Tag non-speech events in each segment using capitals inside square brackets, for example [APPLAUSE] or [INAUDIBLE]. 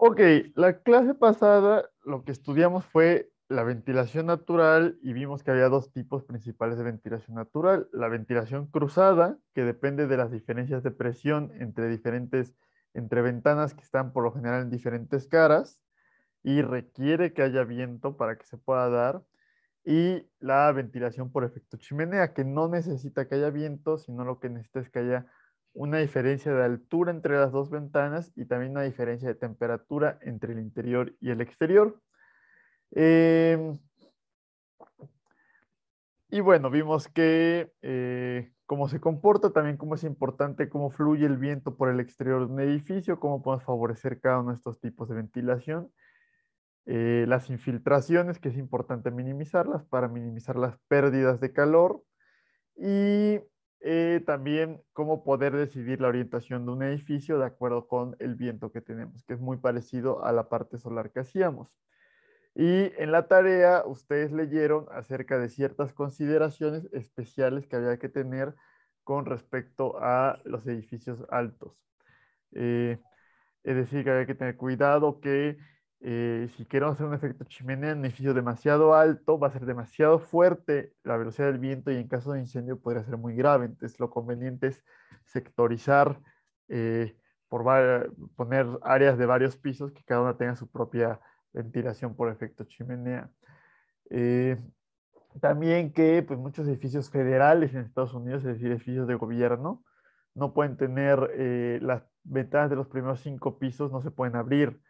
Ok, la clase pasada lo que estudiamos fue la ventilación natural y vimos que había dos tipos principales de ventilación natural. La ventilación cruzada, que depende de las diferencias de presión entre diferentes, entre ventanas que están por lo general en diferentes caras y requiere que haya viento para que se pueda dar. Y la ventilación por efecto chimenea, que no necesita que haya viento, sino lo que necesita es que haya una diferencia de altura entre las dos ventanas y también una diferencia de temperatura entre el interior y el exterior. Em, y bueno, vimos que eh, cómo se comporta, también cómo es importante cómo fluye el viento por el exterior de un edificio, cómo podemos favorecer cada uno de estos tipos de ventilación. Eh, las infiltraciones, que es importante minimizarlas para minimizar las pérdidas de calor. Y eh, también cómo poder decidir la orientación de un edificio de acuerdo con el viento que tenemos, que es muy parecido a la parte solar que hacíamos. Y en la tarea ustedes leyeron acerca de ciertas consideraciones especiales que había que tener con respecto a los edificios altos. Eh, es decir, que había que tener cuidado que eh, si queremos hacer un efecto chimenea en un edificio demasiado alto, va a ser demasiado fuerte la velocidad del viento y en caso de incendio podría ser muy grave. Entonces, lo conveniente es sectorizar, eh, por poner áreas de varios pisos que cada una tenga su propia ventilación por efecto chimenea. Eh, también que pues, muchos edificios federales en Estados Unidos, es decir, edificios de gobierno, no pueden tener las ventanas de los primeros cinco pisos, no se pueden abrir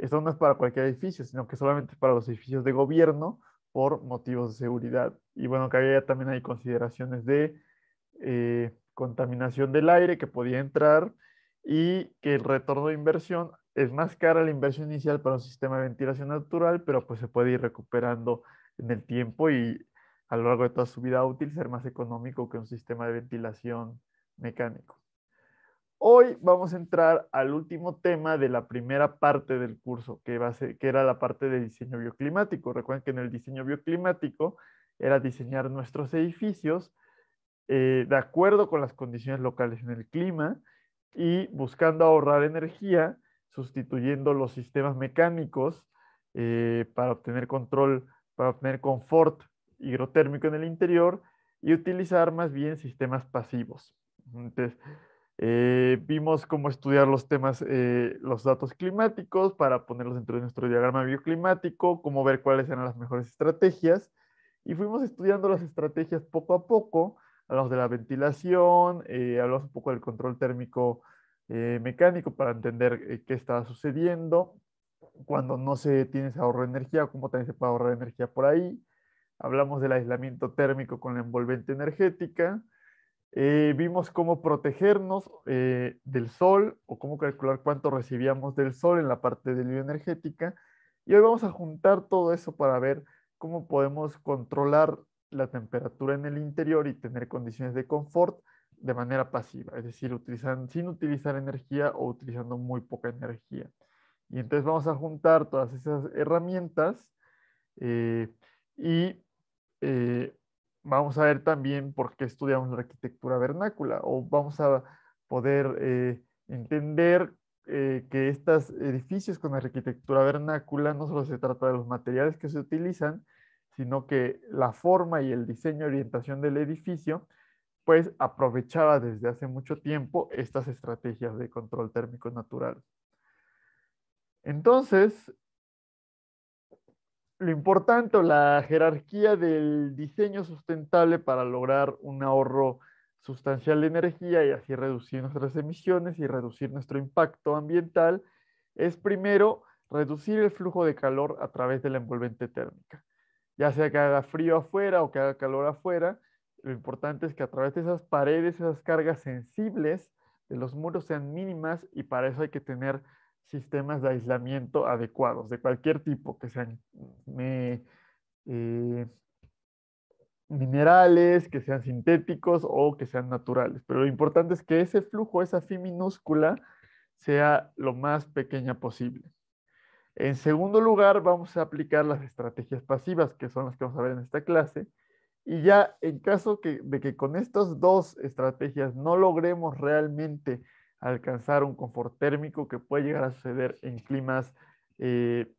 esto no es para cualquier edificio, sino que solamente para los edificios de gobierno por motivos de seguridad. Y bueno, que había también hay consideraciones de eh, contaminación del aire que podía entrar y que el retorno de inversión es más cara la inversión inicial para un sistema de ventilación natural, pero pues se puede ir recuperando en el tiempo y a lo largo de toda su vida útil ser más económico que un sistema de ventilación mecánico. Hoy vamos a entrar al último tema de la primera parte del curso, que, era la parte de diseño bioclimático. Recuerden que en el diseño bioclimático era diseñar nuestros edificios eh, de acuerdo con las condiciones locales en el clima y buscando ahorrar energía, sustituyendo los sistemas mecánicos eh, para obtener control, para obtener confort hidrotérmico en el interior y utilizar más bien sistemas pasivos. Entonces, eh, vimos cómo estudiar los temas, eh, los datos climáticos para ponerlos dentro de nuestro diagrama bioclimático, cómo ver cuáles eran las mejores estrategias. Y fuimos estudiando las estrategias poco a poco. Hablamos de la ventilación, eh, hablamos un poco del control térmico mecánico para entender qué estaba sucediendo cuando no se tiene ese ahorro de energía, cómo también se puede ahorrar energía por ahí. Hablamos del aislamiento térmico con la envolvente energética eh, vimos cómo protegernos eh, del sol o cómo calcular cuánto recibíamos del sol en la parte de bioenergética. Y hoy vamos a juntar todo eso para ver cómo podemos controlar la temperatura en el interior y tener condiciones de confort de manera pasiva, es decir, sin utilizar energía o utilizando muy poca energía. Y entonces vamos a juntar todas esas herramientas eh, y vamos a ver también por qué estudiamos la arquitectura vernácula o vamos a poder eh, entender eh, que estos edificios con arquitectura vernácula no solo se trata de los materiales que se utilizan, sino que la forma y el diseño y orientación del edificio pues aprovechaba desde hace mucho tiempo estas estrategias de control térmico natural. Entonces, lo importante la jerarquía del diseño sustentable para lograr un ahorro sustancial de energía y así reducir nuestras emisiones y reducir nuestro impacto ambiental es primero reducir el flujo de calor a través de la envolvente térmica. Ya sea que haga frío afuera o que haga calor afuera, lo importante es que a través de esas paredes, esas cargas sensibles de los muros sean mínimas y para eso hay que tener sistemas de aislamiento adecuados, de cualquier tipo, que sean eh, minerales, que sean sintéticos o que sean naturales. Pero lo importante es que ese flujo, esa fin minúscula, sea lo más pequeña posible. En segundo lugar, vamos a aplicar las estrategias pasivas, que son las que vamos a ver en esta clase. Y ya en caso de que con estas dos estrategias no logremos realmente alcanzar un confort térmico que puede llegar a suceder en climas eh,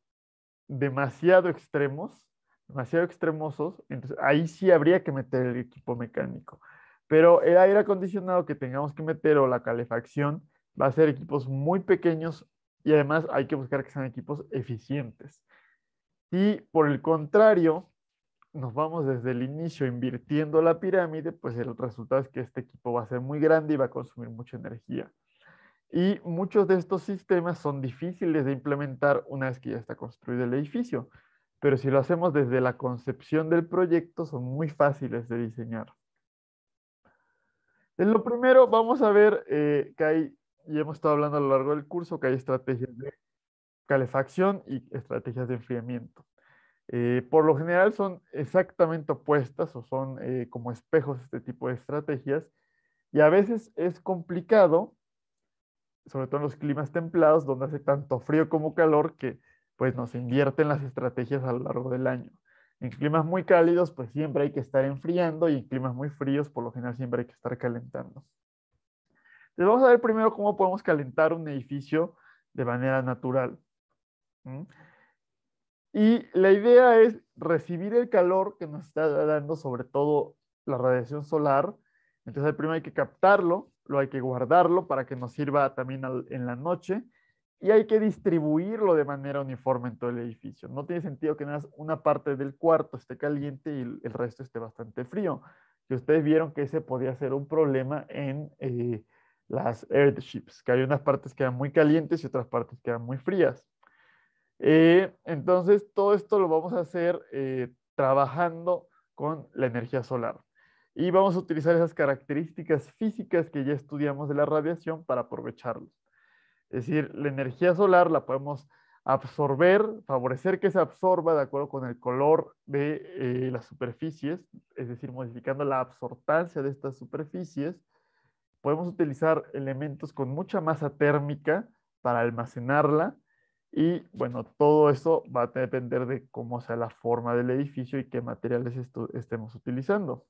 demasiado extremos, demasiado extremosos, entonces ahí sí habría que meter el equipo mecánico. Pero el aire acondicionado que tengamos que meter o la calefacción va a ser equipos muy pequeños y además hay que buscar que sean equipos eficientes. Y por el contrario, nos vamos desde el inicio invirtiendo la pirámide, pues el resultado es que este equipo va a ser muy grande y va a consumir mucha energía. Y muchos de estos sistemas son difíciles de implementar una vez que ya está construido el edificio, pero si lo hacemos desde la concepción del proyecto, son muy fáciles de diseñar. En lo primero, vamos a ver eh, que hay, y hemos estado hablando a lo largo del curso, que hay estrategias de calefacción y estrategias de enfriamiento. Eh, por lo general son exactamente opuestas o son eh, como espejos este tipo de estrategias y a veces es complicado sobre todo en los climas templados, donde hace tanto frío como calor que pues nos invierten las estrategias a lo largo del año. En climas muy cálidos, pues siempre hay que estar enfriando y en climas muy fríos, por lo general, siempre hay que estar calentando. Entonces vamos a ver primero cómo podemos calentar un edificio de manera natural. Y la idea es recibir el calor que nos está dando sobre todo la radiación solar. Entonces primero hay que captarlo lo hay que guardarlo para que nos sirva también en la noche y hay que distribuirlo de manera uniforme en todo el edificio. No tiene sentido que una parte del cuarto esté caliente y el resto esté bastante frío. Que ustedes vieron que ese podía ser un problema en eh, las airships, que hay unas partes que eran muy calientes y otras partes que eran muy frías. Eh, entonces, todo esto lo vamos a hacer eh, trabajando con la energía solar y vamos a utilizar esas características físicas que ya estudiamos de la radiación para aprovecharlos. Es decir, la energía solar la podemos absorber, favorecer que se absorba de acuerdo con el color de eh, las superficies, es decir, modificando la absortancia de estas superficies. Podemos utilizar elementos con mucha masa térmica para almacenarla y bueno, todo eso va a depender de cómo sea la forma del edificio y qué materiales estemos utilizando.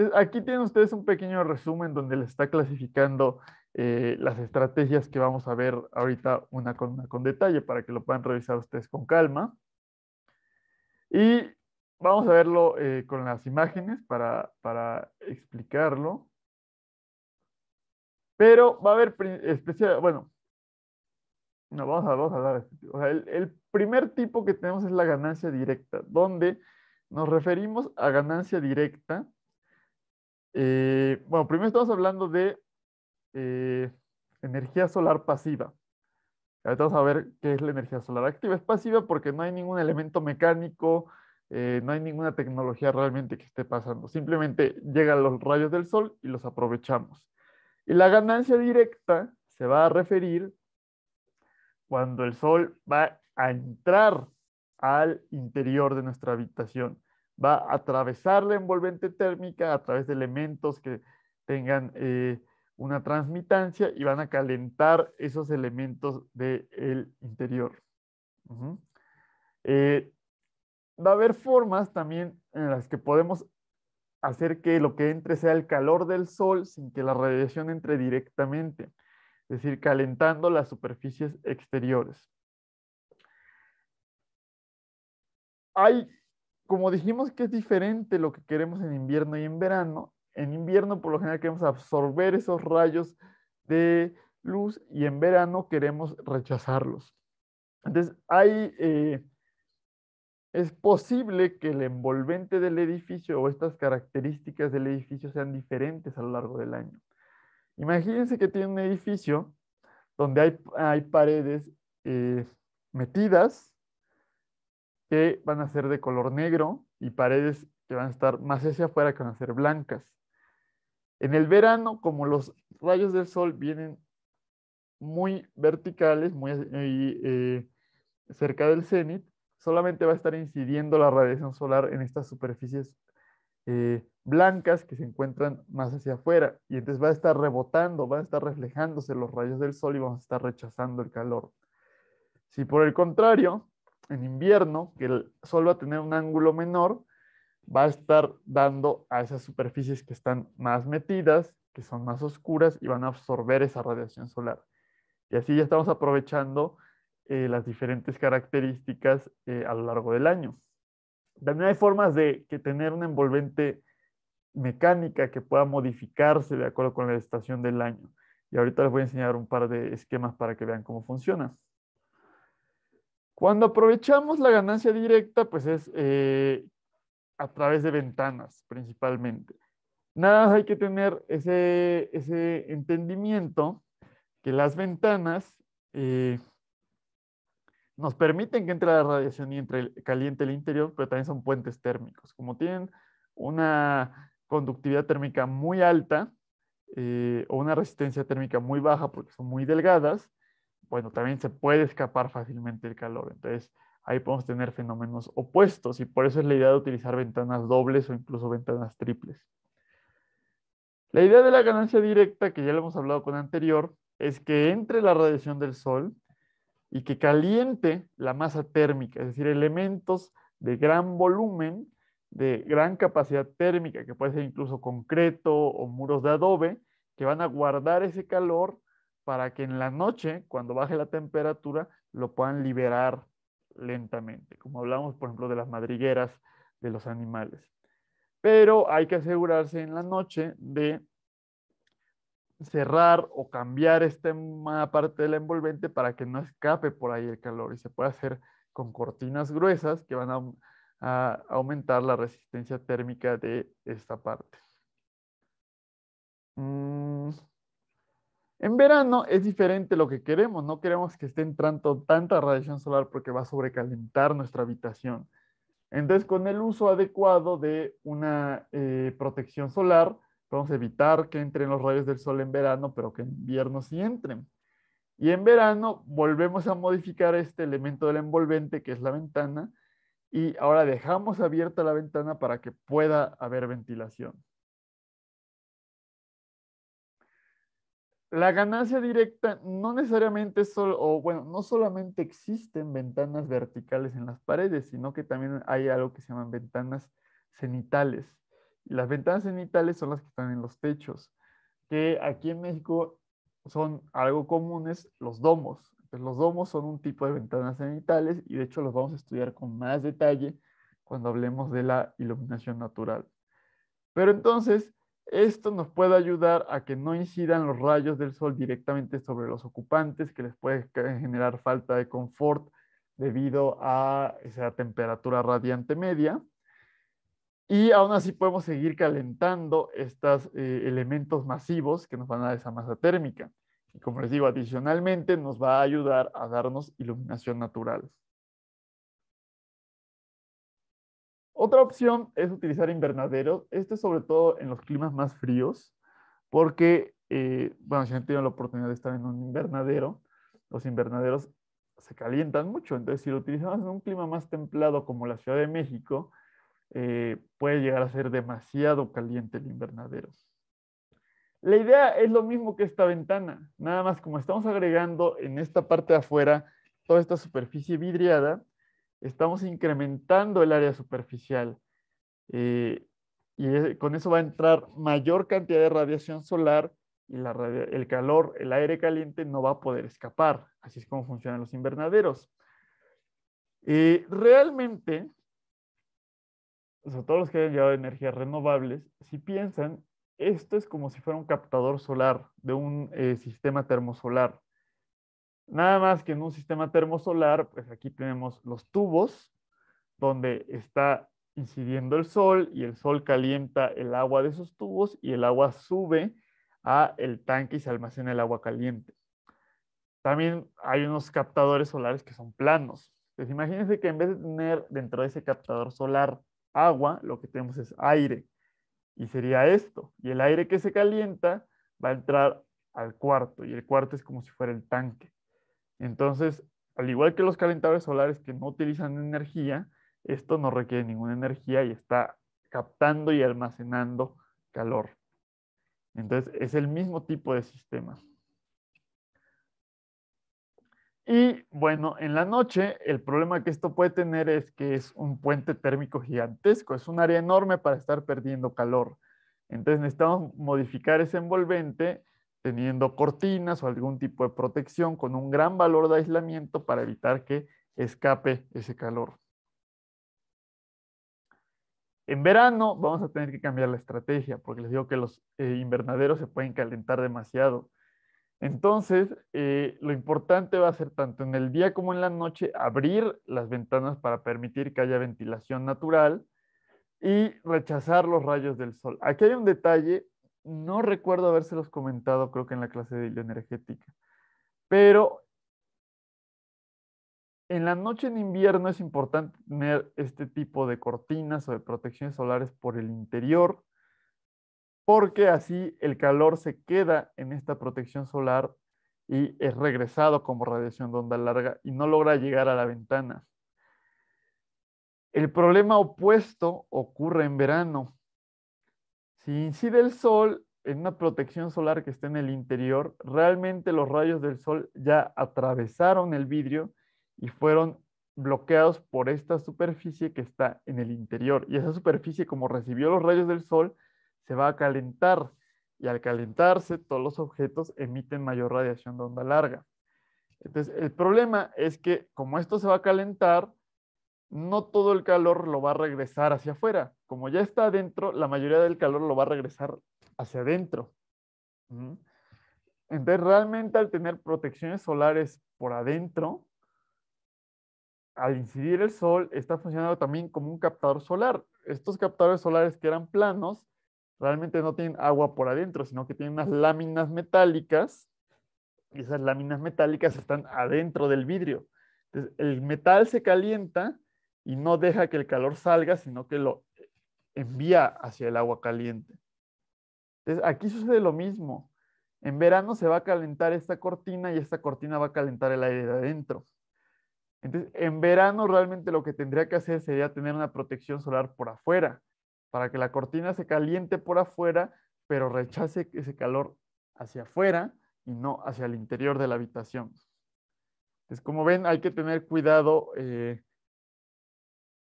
Eh, aquí tienen ustedes un pequeño resumen donde les está clasificando eh, las estrategias que vamos a ver ahorita una con una con detalle para que lo puedan revisar ustedes con calma. Y vamos a verlo eh, con las imágenes para, explicarlo. Pero va a haber especial, bueno, no, vamos a, vamos a hablar. Este el, primer tipo que tenemos es la ganancia directa, donde nos referimos a ganancia directa eh, bueno, primero estamos hablando de eh, energía solar pasiva. Ahorita vamos a ver qué es la energía solar activa. Es pasiva porque no hay ningún elemento mecánico, eh, no hay ninguna tecnología realmente que esté pasando. Simplemente llegan los rayos del sol y los aprovechamos. Y la ganancia directa se va a referir cuando el sol va a entrar al interior de nuestra habitación va a atravesar la envolvente térmica a través de elementos que tengan eh, una transmitancia y van a calentar esos elementos del interior. Eh, va a haber formas también en las que podemos hacer que lo que entre sea el calor del sol sin que la radiación entre directamente, es decir, calentando las superficies exteriores. Hay como dijimos que es diferente lo que queremos en invierno y en verano, en invierno por lo general queremos absorber esos rayos de luz y en verano queremos rechazarlos. Entonces, hay, eh, es posible que el envolvente del edificio o estas características del edificio sean diferentes a lo largo del año. Imagínense que tiene un edificio donde hay, paredes eh, metidas que van a ser de color negro y paredes que van a estar más hacia afuera que van a ser blancas. En el verano, como los rayos del sol vienen muy verticales, muy eh, cerca del cenit, solamente va a estar incidiendo la radiación solar en estas superficies eh, blancas que se encuentran más hacia afuera. Y entonces va a estar rebotando, va a estar reflejándose los rayos del sol y vamos a estar rechazando el calor. Si por el contrario, en invierno, que el sol va a tener un ángulo menor, va a estar dando a esas superficies que están más metidas, que son más oscuras y van a absorber esa radiación solar. Y así ya estamos aprovechando eh, las diferentes características eh, a lo largo del año. También hay formas de que tener una envolvente mecánica que pueda modificarse de acuerdo con la estación del año. Y ahorita les voy a enseñar un par de esquemas para que vean cómo funciona. Cuando aprovechamos la ganancia directa, pues es eh, a través de ventanas principalmente. Nada más hay que tener ese, entendimiento que las ventanas eh, nos permiten que entre la radiación y entre el, caliente el interior, pero también son puentes térmicos. Como tienen una conductividad térmica muy alta eh, o una resistencia térmica muy baja porque son muy delgadas, bueno, también se puede escapar fácilmente el calor. Entonces, ahí podemos tener fenómenos opuestos y por eso es la idea de utilizar ventanas dobles o incluso ventanas triples. La idea de la ganancia directa, que ya lo hemos hablado con anterior, es que entre la radiación del sol y que caliente la masa térmica, es decir, elementos de gran volumen, de gran capacidad térmica, que puede ser incluso concreto o muros de adobe, que van a guardar ese calor para que en la noche, cuando baje la temperatura, lo puedan liberar lentamente, como hablamos, por ejemplo, de las madrigueras de los animales. Pero hay que asegurarse en la noche de cerrar o cambiar esta parte del envolvente para que no escape por ahí el calor y se puede hacer con cortinas gruesas que van a, aumentar la resistencia térmica de esta parte. Mm. En verano es diferente lo que queremos, no queremos que esté entrando tanta radiación solar porque va a sobrecalentar nuestra habitación. Entonces, con el uso adecuado de una eh, protección solar, podemos evitar que entren los rayos del sol en verano, pero que en invierno sí entren. Y en verano volvemos a modificar este elemento del envolvente, que es la ventana, y ahora dejamos abierta la ventana para que pueda haber ventilación. la ganancia directa no necesariamente solo, o bueno, no solamente existen ventanas verticales en las paredes, sino que también hay algo que se llaman ventanas cenitales. Y las ventanas cenitales son las que están en los techos, que aquí en México son algo comunes los domos. Entonces, los domos son un tipo de ventanas cenitales y de hecho los vamos a estudiar con más detalle cuando hablemos de la iluminación natural. Pero entonces, esto nos puede ayudar a que no incidan los rayos del sol directamente sobre los ocupantes, que les puede eh, generar falta de confort debido a esa temperatura radiante media. Y aún así podemos seguir calentando estos eh, elementos masivos que nos van a dar esa masa térmica. Y como les digo, adicionalmente nos va a ayudar a darnos iluminación natural. Otra opción es utilizar invernaderos, este sobre todo en los climas más fríos, porque, eh, bueno, si han tenido la oportunidad de estar en un invernadero, los invernaderos se calientan mucho, entonces si lo utilizamos en un clima más templado como la Ciudad de México, eh, puede llegar a ser demasiado caliente el invernadero. La idea es lo mismo que esta ventana, nada más como estamos agregando en esta parte de afuera toda esta superficie vidriada, estamos incrementando el área superficial. Eh, y con eso va a entrar mayor cantidad de radiación solar y el calor, el aire caliente no va a poder escapar. Así es como funcionan los invernaderos. Eh, realmente, todos los que hayan llevado energías renovables, si piensan, esto es como si fuera un captador solar de un eh, sistema termosolar. Nada más que en un sistema termosolar, pues aquí tenemos los tubos donde está incidiendo el sol y el sol calienta el agua de esos tubos y el agua sube a el tanque y se almacena el agua caliente. También hay unos captadores solares que son planos. Entonces pues, imagínense que en vez de tener dentro de ese captador solar agua, lo que tenemos es aire. Y sería esto. Y el aire que se calienta va a entrar al cuarto. Y el cuarto es como si fuera el tanque. Entonces, al igual que los calentadores solares que no utilizan energía, esto no requiere ninguna energía y está captando y almacenando calor. Entonces, es el mismo tipo de sistema. Y bueno, en la noche el problema que esto puede tener es que es un puente térmico gigantesco, es un área enorme para estar perdiendo calor. Entonces necesitamos modificar ese envolvente teniendo cortinas o algún tipo de protección con un gran valor de aislamiento para evitar que escape ese calor. En verano vamos a tener que cambiar la estrategia porque les digo que los eh, invernaderos se pueden calentar demasiado. Entonces, eh, lo importante va a ser tanto en el día como en la noche abrir las ventanas para permitir que haya ventilación natural y rechazar los rayos del sol. Aquí hay un detalle no recuerdo habérselos comentado, creo que en la clase de bioenergética. Pero en la noche en invierno es importante tener este tipo de cortinas o de protecciones solares por el interior, porque así el calor se queda en esta protección solar y es regresado como radiación de onda larga y no logra llegar a la ventana. El problema opuesto ocurre en verano si incide el sol en una protección solar que está en el interior, realmente los rayos del sol ya atravesaron el vidrio y fueron bloqueados por esta superficie que está en el interior. Y esa superficie, como recibió los rayos del sol, se va a calentar. Y al calentarse, todos los objetos emiten mayor radiación de onda larga. Entonces, el problema es que como esto se va a calentar, no todo el calor lo va a regresar hacia afuera. Como ya está adentro, la mayoría del calor lo va a regresar hacia adentro. Entonces, realmente al tener protecciones solares por adentro, al incidir el sol, está funcionando también como un captador solar. Estos captadores solares que eran planos, realmente no tienen agua por adentro, sino que tienen unas láminas metálicas y esas láminas metálicas están adentro del vidrio. Entonces, el metal se calienta y no deja que el calor salga, sino que lo envía hacia el agua caliente. Entonces, aquí sucede lo mismo. En verano se va a calentar esta cortina y esta cortina va a calentar el aire de adentro. Entonces, en verano realmente lo que tendría que hacer sería tener una protección solar por afuera, para que la cortina se caliente por afuera, pero rechace ese calor hacia afuera y no hacia el interior de la habitación. Entonces, como ven, hay que tener cuidado eh,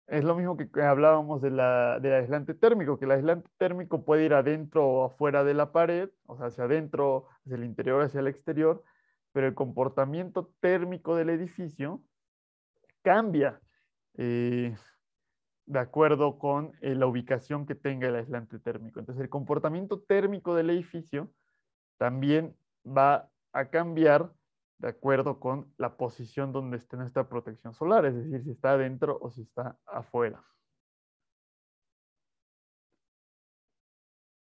es lo mismo que hablábamos del aislante térmico, que el aislante térmico puede ir adentro o afuera de la pared, o sea, hacia adentro, hacia el interior, hacia el exterior, pero el comportamiento térmico del edificio cambia eh, de acuerdo con eh, la ubicación que tenga el aislante térmico. Entonces, el comportamiento térmico del edificio también va a cambiar de acuerdo con la posición donde esté nuestra protección solar, es decir, si está adentro o si está afuera.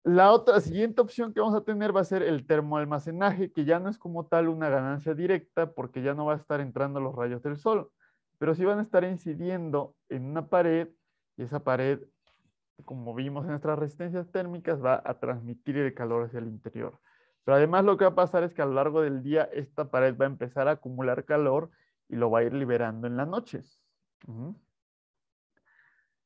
La otra siguiente opción que vamos a tener va a ser el termoalmacenaje, que ya no es como tal una ganancia directa porque ya no va a estar entrando los rayos del sol, pero sí van a estar incidiendo en una pared y esa pared, como vimos en nuestras resistencias térmicas, va a transmitir el calor hacia el interior. Pero además lo que va a pasar es que a lo largo del día esta pared va a empezar a acumular calor y lo va a ir liberando en las noches.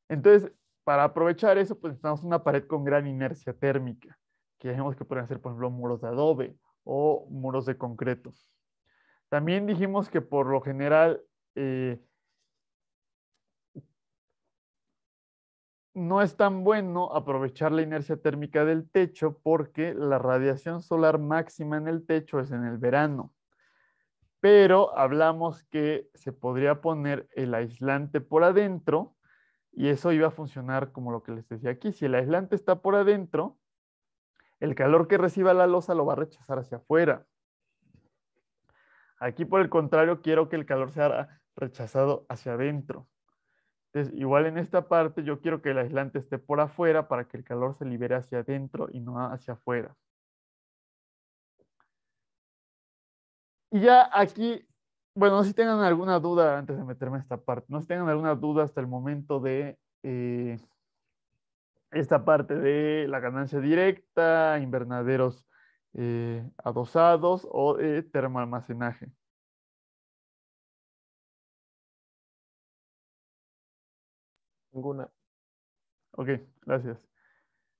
Entonces, para aprovechar eso, pues necesitamos una pared con gran inercia térmica, que digamos que pueden ser, por ejemplo, muros de adobe o muros de concreto. También dijimos que por lo general eh, no es tan bueno aprovechar la inercia térmica del techo porque la radiación solar máxima en el techo es en el verano. Pero hablamos que se podría poner el aislante por adentro y eso iba a funcionar como lo que les decía aquí. Si el aislante está por adentro, el calor que reciba la losa lo va a rechazar hacia afuera. Aquí, por el contrario, quiero que el calor sea rechazado hacia adentro igual en esta parte yo quiero que el aislante esté por afuera para que el calor se libere hacia adentro y no hacia afuera. Y ya aquí, bueno, no si tengan alguna duda antes de meterme a esta parte, no si tengan alguna duda hasta el momento de eh, esta parte de la ganancia directa, invernaderos eh, adosados o eh, termoalmacenaje. Ninguna. Ok, gracias.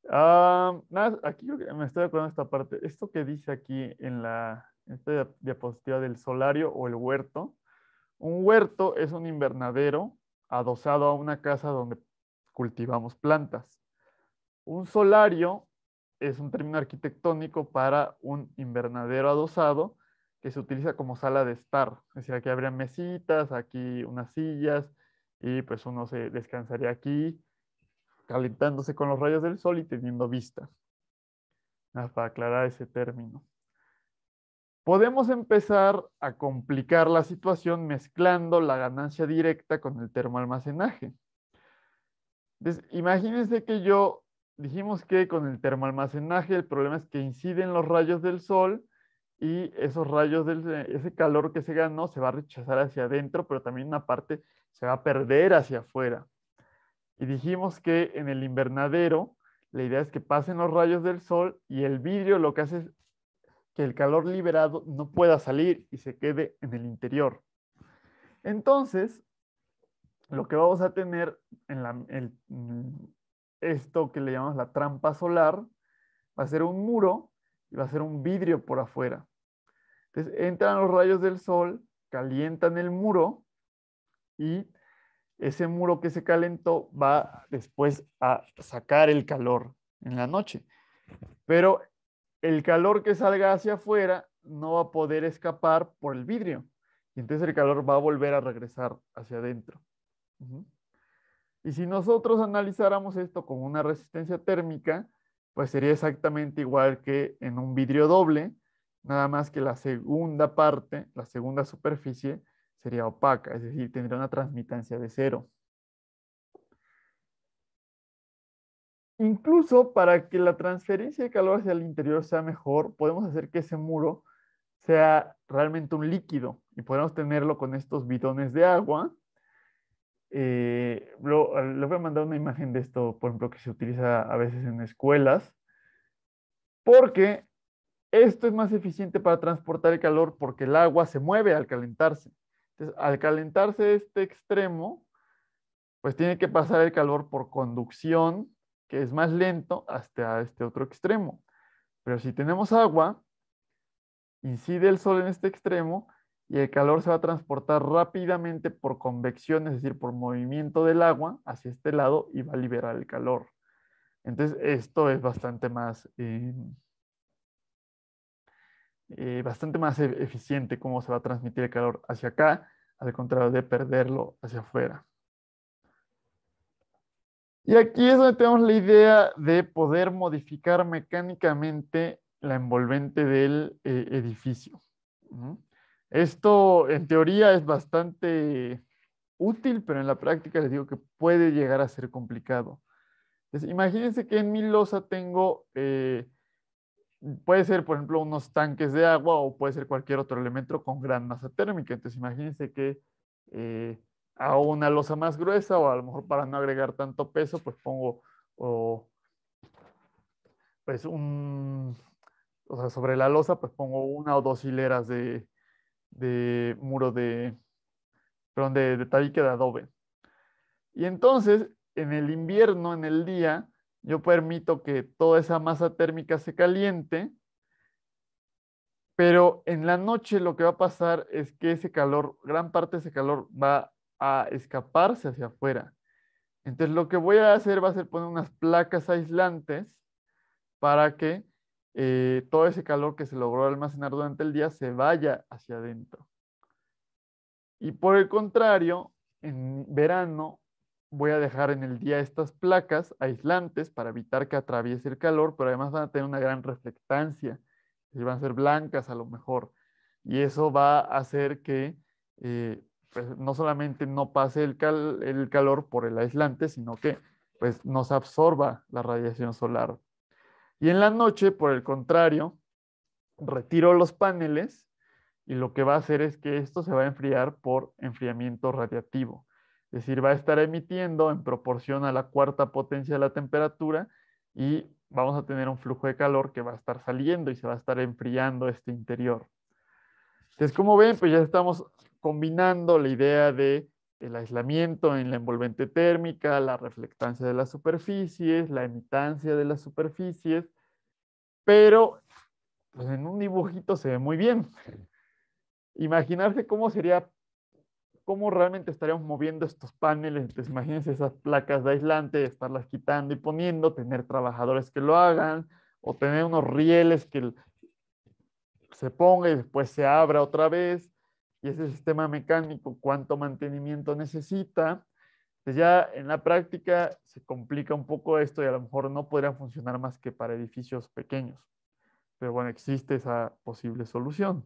Ah, nada, aquí me estoy acordando de esta parte. Esto que dice aquí en la esta diapositiva del solario o el huerto. Un huerto es un invernadero adosado a una casa donde cultivamos plantas. Un solario es un término arquitectónico para un invernadero adosado que se utiliza como sala de estar. Es decir, aquí habría mesitas, aquí unas sillas, y pues uno se descansaría aquí calentándose con los rayos del sol y teniendo vista. Ah, para aclarar ese término. Podemos empezar a complicar la situación mezclando la ganancia directa con el termoalmacenaje. Entonces, imagínense que yo dijimos que con el termoalmacenaje el problema es que inciden los rayos del sol y esos rayos del ese calor que se ganó se va a rechazar hacia adentro, pero también una parte se va a perder hacia afuera. Y dijimos que en el invernadero la idea es que pasen los rayos del sol y el vidrio lo que hace es que el calor liberado no pueda salir y se quede en el interior. Entonces, lo que vamos a tener en, esto que le llamamos la trampa solar va a ser un muro y va a ser un vidrio por afuera. Entonces, entran los rayos del sol, calientan el muro y ese muro que se calentó va después a sacar el calor en la noche. Pero el calor que salga hacia afuera no va a poder escapar por el vidrio. Y entonces el calor va a volver a regresar hacia adentro. Y si nosotros analizáramos esto con una resistencia térmica, pues sería exactamente igual que en un vidrio doble, nada más que la segunda parte, la segunda superficie, sería opaca, es decir, tendría una transmitancia de cero. Incluso para que la transferencia de calor hacia el interior sea mejor, podemos hacer que ese muro sea realmente un líquido y podemos tenerlo con estos bidones de agua. Eh, lo, voy a mandar una imagen de esto, por ejemplo, que se utiliza a veces en escuelas, porque esto es más eficiente para transportar el calor porque el agua se mueve al calentarse. Entonces, al calentarse este extremo, pues tiene que pasar el calor por conducción, que es más lento, hasta este otro extremo. Pero si tenemos agua, incide el sol en este extremo y el calor se va a transportar rápidamente por convección, es decir, por movimiento del agua hacia este lado y va a liberar el calor. Entonces, esto es bastante más... Eh, eh, bastante más e-, eficiente cómo se va a transmitir el calor hacia acá, al contrario de perderlo hacia afuera. Y aquí es donde tenemos la idea de poder modificar mecánicamente la envolvente del eh, edificio. Esto en teoría es bastante útil, pero en la práctica les digo que puede llegar a ser complicado. imagínense que en mi losa tengo eh, puede ser, por ejemplo, unos tanques de agua o puede ser cualquier otro elemento con gran masa térmica. Entonces, imagínense que hago eh, a una losa más gruesa o a lo mejor para no agregar tanto peso, pues pongo o, pues sea, sobre la losa, pues pongo una o dos hileras de, muro de, perdón, de tabique de adobe. Y entonces, en el invierno, en el día, yo permito que toda esa masa térmica se caliente, pero en la noche lo que va a pasar es que ese calor, gran parte de ese calor va a escaparse hacia afuera. Entonces lo que voy a hacer va a ser poner unas placas aislantes para que eh, todo ese calor que se logró almacenar durante el día se vaya hacia adentro. Y por el contrario, en verano voy a dejar en el día estas placas aislantes para evitar que atraviese el calor, pero además van a tener una gran reflectancia, y van a ser blancas a lo mejor. Y eso va a hacer que eh, pues, no solamente no pase el, calor por el aislante, sino que pues, se absorba la radiación solar. Y en la noche, por el contrario, retiro los paneles y lo que va a hacer es que esto se va a enfriar por enfriamiento radiativo. Es decir, va a estar emitiendo en proporción a la cuarta potencia de la temperatura y vamos a tener un flujo de calor que va a estar saliendo y se va a estar enfriando este interior. Entonces, como ven, pues ya estamos combinando la idea de el aislamiento en la envolvente térmica, la reflectancia de las superficies, la emitancia de las superficies, pero pues, en un dibujito se ve muy bien. Imaginarse cómo sería cómo realmente estaríamos moviendo estos paneles. Entonces, pues, imagínense esas placas de aislante, estarlas quitando y poniendo, tener trabajadores que lo hagan, o tener unos rieles que se ponga y después se abra otra vez. Y ese sistema mecánico, cuánto mantenimiento necesita. Entonces, pues, ya en la práctica se complica un poco esto y a lo mejor no podría funcionar más que para edificios pequeños. Pero bueno, existe esa posible solución.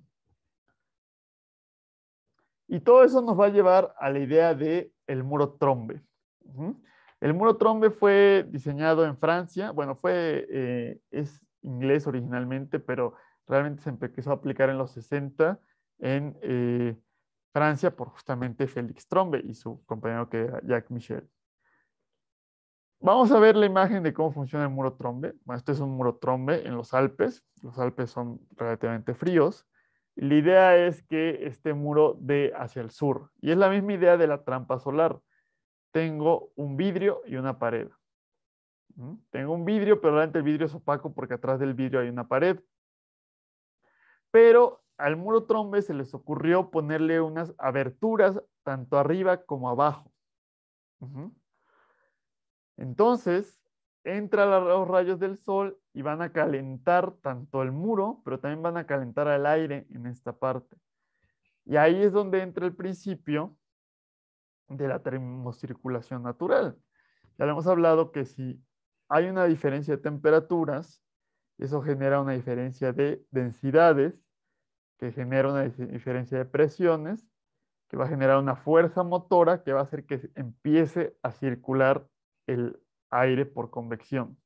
Y todo eso nos va a llevar a la idea de el muro trombe. El muro trombe fue diseñado en Francia, bueno, fue, eh, es inglés originalmente, pero realmente se empezó a aplicar en los 60 en eh, Francia por justamente Félix Trombe y su compañero que era Jacques Michel. Vamos a ver la imagen de cómo funciona el muro trombe. Bueno, este es un muro trombe en los Alpes. Los Alpes son relativamente fríos. La idea es que este muro dé hacia el sur. Y es la misma idea de la trampa solar. Tengo un vidrio y una pared. Tengo un vidrio, pero realmente el vidrio es opaco porque atrás del vidrio hay una pared. Pero al muro trombe se les ocurrió ponerle unas aberturas tanto arriba como abajo. Entonces, Entran los rayos del sol y van a calentar tanto el muro, pero también van a calentar el aire en esta parte. Y ahí es donde entra el principio de la termocirculación natural. Ya lo hemos hablado que si hay una diferencia de temperaturas, eso genera una diferencia de densidades, que genera una diferencia de presiones, que va a generar una fuerza motora que va a hacer que empiece a circular el aire por convección.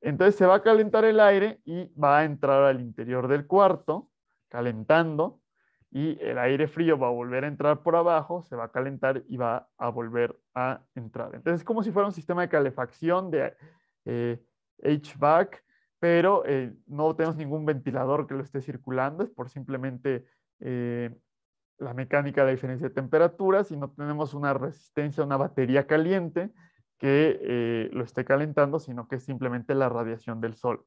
Entonces se va a calentar el aire y va a entrar al interior del cuarto, calentando, y el aire frío va a volver a entrar por abajo, se va a calentar y va a volver a entrar. Entonces es como si fuera un sistema de calefacción de eh, HVAC, pero eh, no tenemos ningún ventilador que lo esté circulando, es por simplemente eh, la mecánica de diferencia de temperaturas y no tenemos una resistencia, una batería caliente que eh, lo esté calentando, sino que es simplemente la radiación del sol.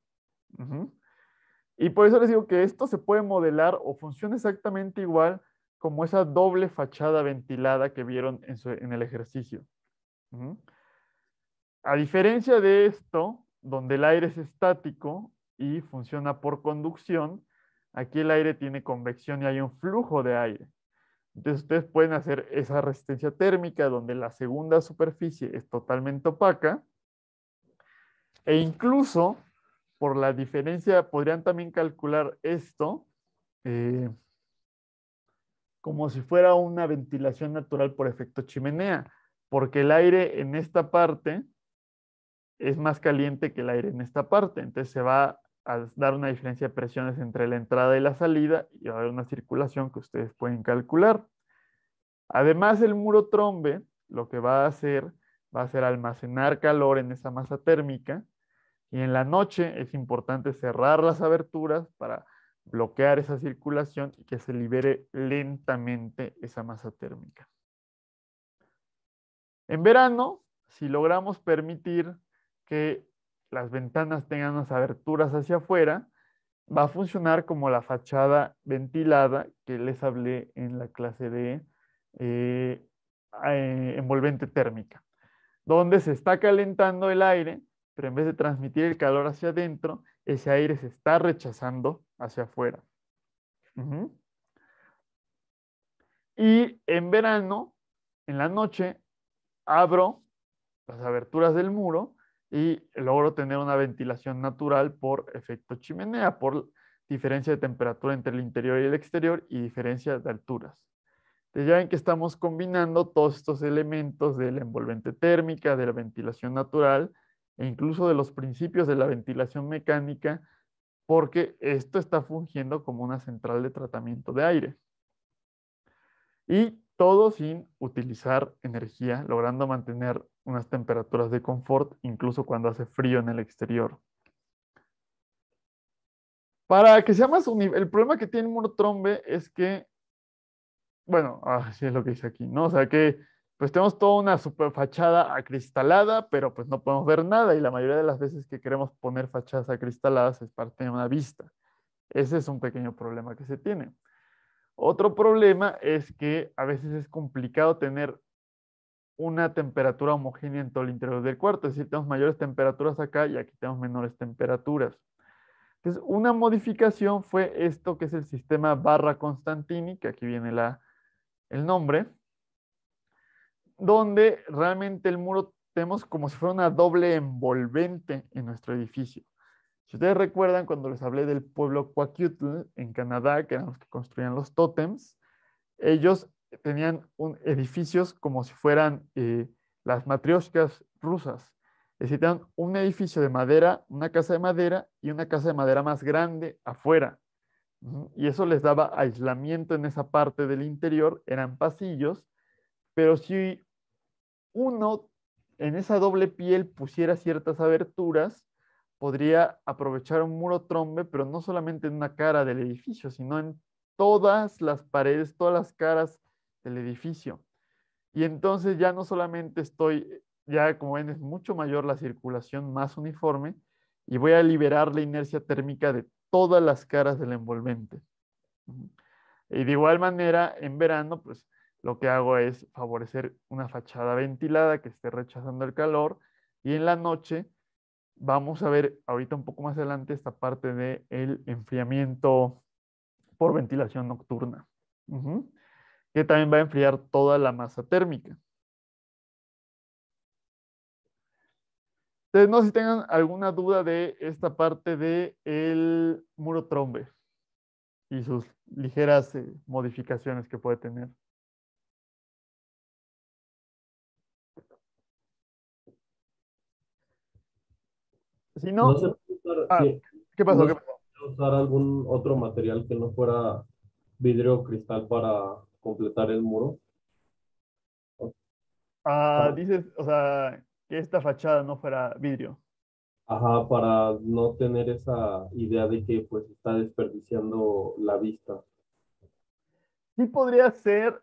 Y por eso les digo que esto se puede modelar o funciona exactamente igual como esa doble fachada ventilada que vieron en, el ejercicio. A diferencia de esto, donde el aire es estático y funciona por conducción, aquí el aire tiene convección y hay un flujo de aire. Entonces ustedes pueden hacer esa resistencia térmica donde la segunda superficie es totalmente opaca e incluso por la diferencia podrían también calcular esto eh, como si fuera una ventilación natural por efecto chimenea, porque el aire en esta parte es más caliente que el aire en esta parte, entonces se va al dar una diferencia de presiones entre la entrada y la salida y va a haber una circulación que ustedes pueden calcular. Además, el muro trombe lo que va a hacer va a ser almacenar calor en esa masa térmica y en la noche es importante cerrar las aberturas para bloquear esa circulación y que se libere lentamente esa masa térmica. En verano, si logramos permitir que las ventanas tengan unas aberturas hacia afuera, va a funcionar como la fachada ventilada que les hablé en la clase de eh, eh, envolvente térmica, donde se está calentando el aire, pero en vez de transmitir el calor hacia adentro, ese aire se está rechazando hacia afuera. Y en verano, en la noche, abro las aberturas del muro y logro tener una ventilación natural por efecto chimenea, por diferencia de temperatura entre el interior y el exterior y diferencia de alturas. Entonces ya ven que estamos combinando todos estos elementos de la envolvente térmica, de la ventilación natural e incluso de los principios de la ventilación mecánica, porque esto está fungiendo como una central de tratamiento de aire. Y todo sin utilizar energía, logrando mantener unas temperaturas de confort incluso cuando hace frío en el exterior. Para que sea más el problema que tiene Murtrombe es que, bueno, así ah, es lo que dice aquí, ¿no? O sea que pues tenemos toda una super fachada acristalada, pero pues no podemos ver nada y la mayoría de las veces que queremos poner fachadas acristaladas es parte de una vista. Ese es un pequeño problema que se tiene. Otro problema es que a veces es complicado tener una temperatura homogénea en todo el interior del cuarto, es decir, tenemos mayores temperaturas acá y aquí tenemos menores temperaturas. Entonces, una modificación fue esto que es el sistema barra Constantini, que aquí viene la, el nombre, donde realmente el muro tenemos como si fuera una doble envolvente en nuestro edificio. Si ustedes recuerdan cuando les hablé del pueblo Kwakutl en Canadá, que eran los que construían los tótems, ellos tenían un, edificios como si fueran eh, las matrioscas rusas. Necesitan un edificio de madera, una casa de madera y una casa de madera más grande afuera. Y eso les daba aislamiento en esa parte del interior, eran pasillos, pero si uno en esa doble piel pusiera ciertas aberturas, podría aprovechar un muro trombe, pero no solamente en una cara del edificio, sino en todas las paredes, todas las caras del edificio. Y entonces ya no solamente estoy, ya como ven es mucho mayor la circulación, más uniforme, y voy a liberar la inercia térmica de todas las caras del envolvente. Y de igual manera, en verano, pues lo que hago es favorecer una fachada ventilada que esté rechazando el calor, y en la noche vamos a ver ahorita un poco más adelante esta parte de el enfriamiento por ventilación nocturna que también va a enfriar toda la masa térmica. Entonces, no sé si tengan alguna duda de esta parte del el muro trombe y sus ligeras eh, modificaciones que puede tener. Si no, no ah, ¿qué pasó? No ¿Qué pasó? usar algún otro material que no fuera vidrio o cristal para completar el muro? Ah, dices, o sea, que esta fachada no fuera vidrio. Ajá, para no tener esa idea de que pues está desperdiciando la vista. Sí podría ser,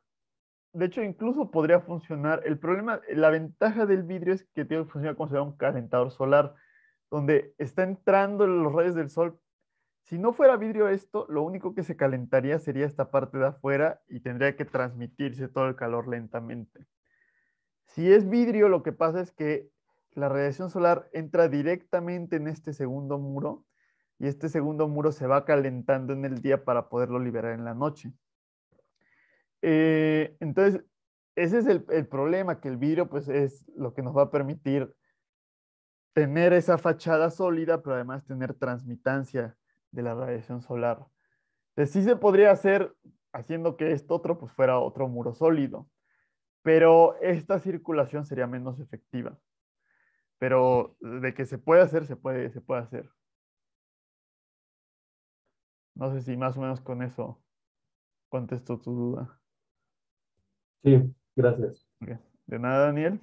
de hecho incluso podría funcionar. El problema, la ventaja del vidrio es que tiene que funcionar como si un calentador solar, donde está entrando los rayos del sol si no fuera vidrio esto, lo único que se calentaría sería esta parte de afuera y tendría que transmitirse todo el calor lentamente. Si es vidrio, lo que pasa es que la radiación solar entra directamente en este segundo muro y este segundo muro se va calentando en el día para poderlo liberar en la noche. Eh, entonces, ese es el, problema, que el vidrio pues, es lo que nos va a permitir tener esa fachada sólida, pero además tener transmitancia de la radiación solar. Entonces sí se podría hacer haciendo que esto otro pues fuera otro muro sólido, pero esta circulación sería menos efectiva. Pero de que se puede hacer, se puede, se puede hacer. No sé si más o menos con eso contesto tu duda. Sí, gracias. De nada, Daniel.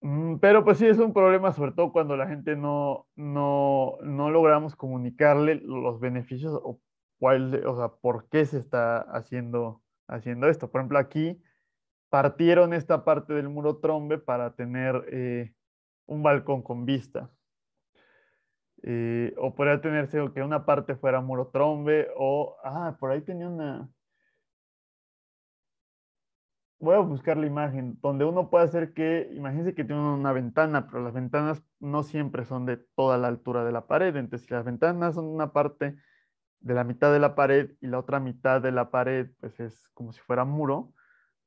Mm, pero pues sí, es un problema, sobre todo cuando la gente no, no, logramos comunicarle los beneficios o, o sea, por qué se está haciendo, haciendo esto. Por ejemplo, aquí partieron esta parte del muro trombe para tener eh, un balcón con vista. Eh, o podría tenerse que una parte fuera muro trombe o, ah, por ahí tenía una, voy a buscar la imagen, donde uno puede hacer que, imagínense que tiene una ventana, pero las ventanas no siempre son de toda la altura de la pared. Entonces, si las ventanas son una parte de la mitad de la pared y la otra mitad de la pared, pues es como si fuera muro,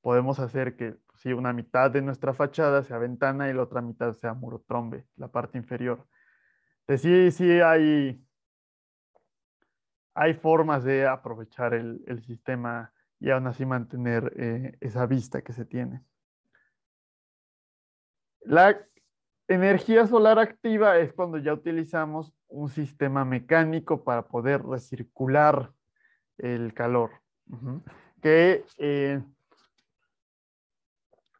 podemos hacer que si pues una mitad de nuestra fachada sea ventana y la otra mitad sea muro trombe, la parte inferior. Entonces, sí, sí hay, hay formas de aprovechar el, el sistema y aún así mantener eh, esa vista que se tiene. La energía solar activa es cuando ya utilizamos un sistema mecánico para poder recircular el calor. Eh,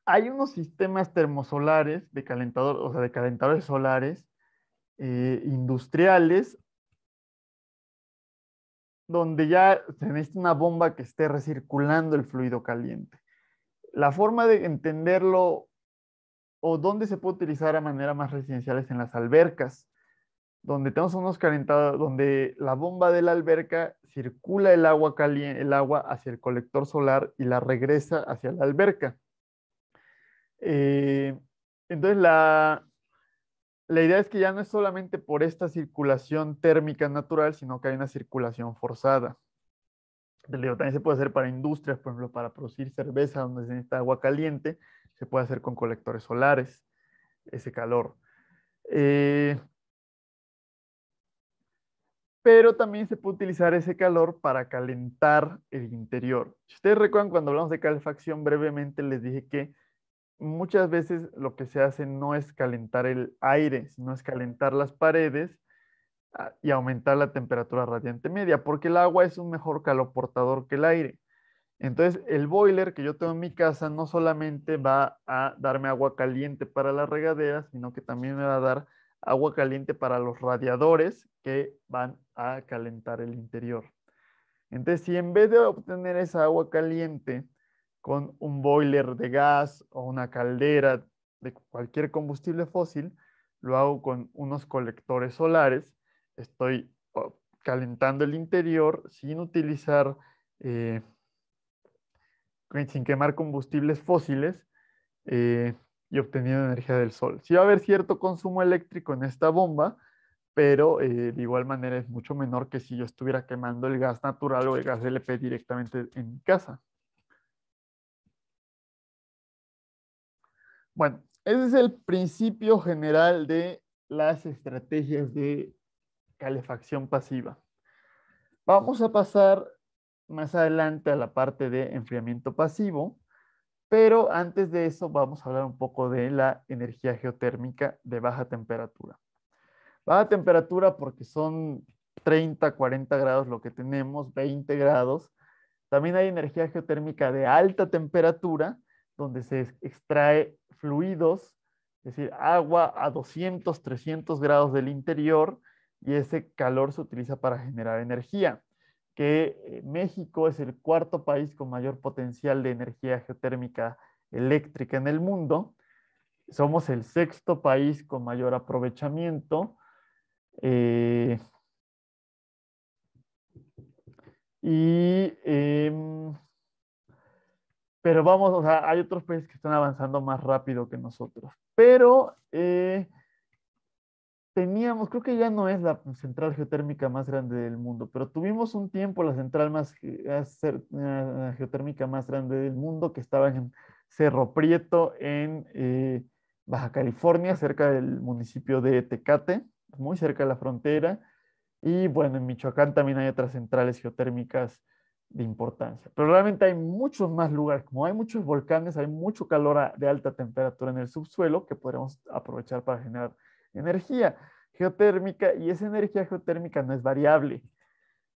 hay unos sistemas termosolares de calentador, o sea, de calentadores solares eh, industriales donde ya se necesita una bomba que esté recirculando el fluido caliente. La forma de entenderlo o dónde se puede utilizar a manera más residencial es en las albercas, donde tenemos unos calentados, donde la bomba de la alberca circula el agua, caliente, el agua hacia el colector solar y la regresa hacia la alberca. Eh, entonces la, la idea es que ya no es solamente por esta circulación térmica natural, sino que hay una circulación forzada. también se puede hacer para industrias, por ejemplo, para producir cerveza donde se necesita agua caliente, se puede hacer con colectores solares, ese calor. Eh, pero también se puede utilizar ese calor para calentar el interior. Si ustedes recuerdan, cuando hablamos de calefacción brevemente les dije que muchas veces lo que se hace no es calentar el aire, sino es calentar las paredes ah, y aumentar la temperatura radiante media, porque el agua es un mejor caloportador que el aire. Entonces, el boiler que yo tengo en mi casa no solamente va a darme agua caliente para las regaderas, sino que también me va a dar agua caliente para los radiadores que van a calentar el interior. Entonces, si en vez de obtener esa agua caliente, con un boiler de gas o una caldera de cualquier combustible fósil, lo hago con unos colectores solares, estoy calentando el interior sin utilizar, eh, sin quemar combustibles fósiles eh, y obteniendo energía del sol. Sí va a haber cierto consumo eléctrico en esta bomba, pero eh, de igual manera es mucho menor que si yo estuviera quemando el gas natural o el gas LP directamente en mi casa. Bueno, ese es el principio general de las estrategias de calefacción pasiva. Vamos a pasar más adelante a la parte de enfriamiento pasivo, pero antes de eso vamos a hablar un poco de la energía geotérmica de baja temperatura. Baja temperatura porque son 30, 40 grados lo que tenemos, 20 grados. También hay energía geotérmica de alta temperatura, donde se extrae fluidos, es decir, agua a 200, 300 grados del interior y ese calor se utiliza para generar energía, que eh, México es el cuarto país con mayor potencial de energía geotérmica eléctrica en el mundo. Somos el sexto país con mayor aprovechamiento. Eh, y em, pero vamos, o sea, hay otros países que están avanzando más rápido que nosotros. Pero eh, teníamos, creo que ya no es la central geotérmica más grande del mundo, pero tuvimos un tiempo la central más geotérmica más grande del mundo que estaba en Cerro Prieto, en eh, Baja California, cerca del municipio de Tecate, muy cerca de la frontera. Y bueno, en Michoacán también hay otras centrales geotérmicas de importancia. Pero realmente hay muchos más lugares, como hay muchos volcanes, hay mucho calor de alta temperatura en el subsuelo que podemos aprovechar para generar energía geotérmica y esa energía geotérmica no es variable.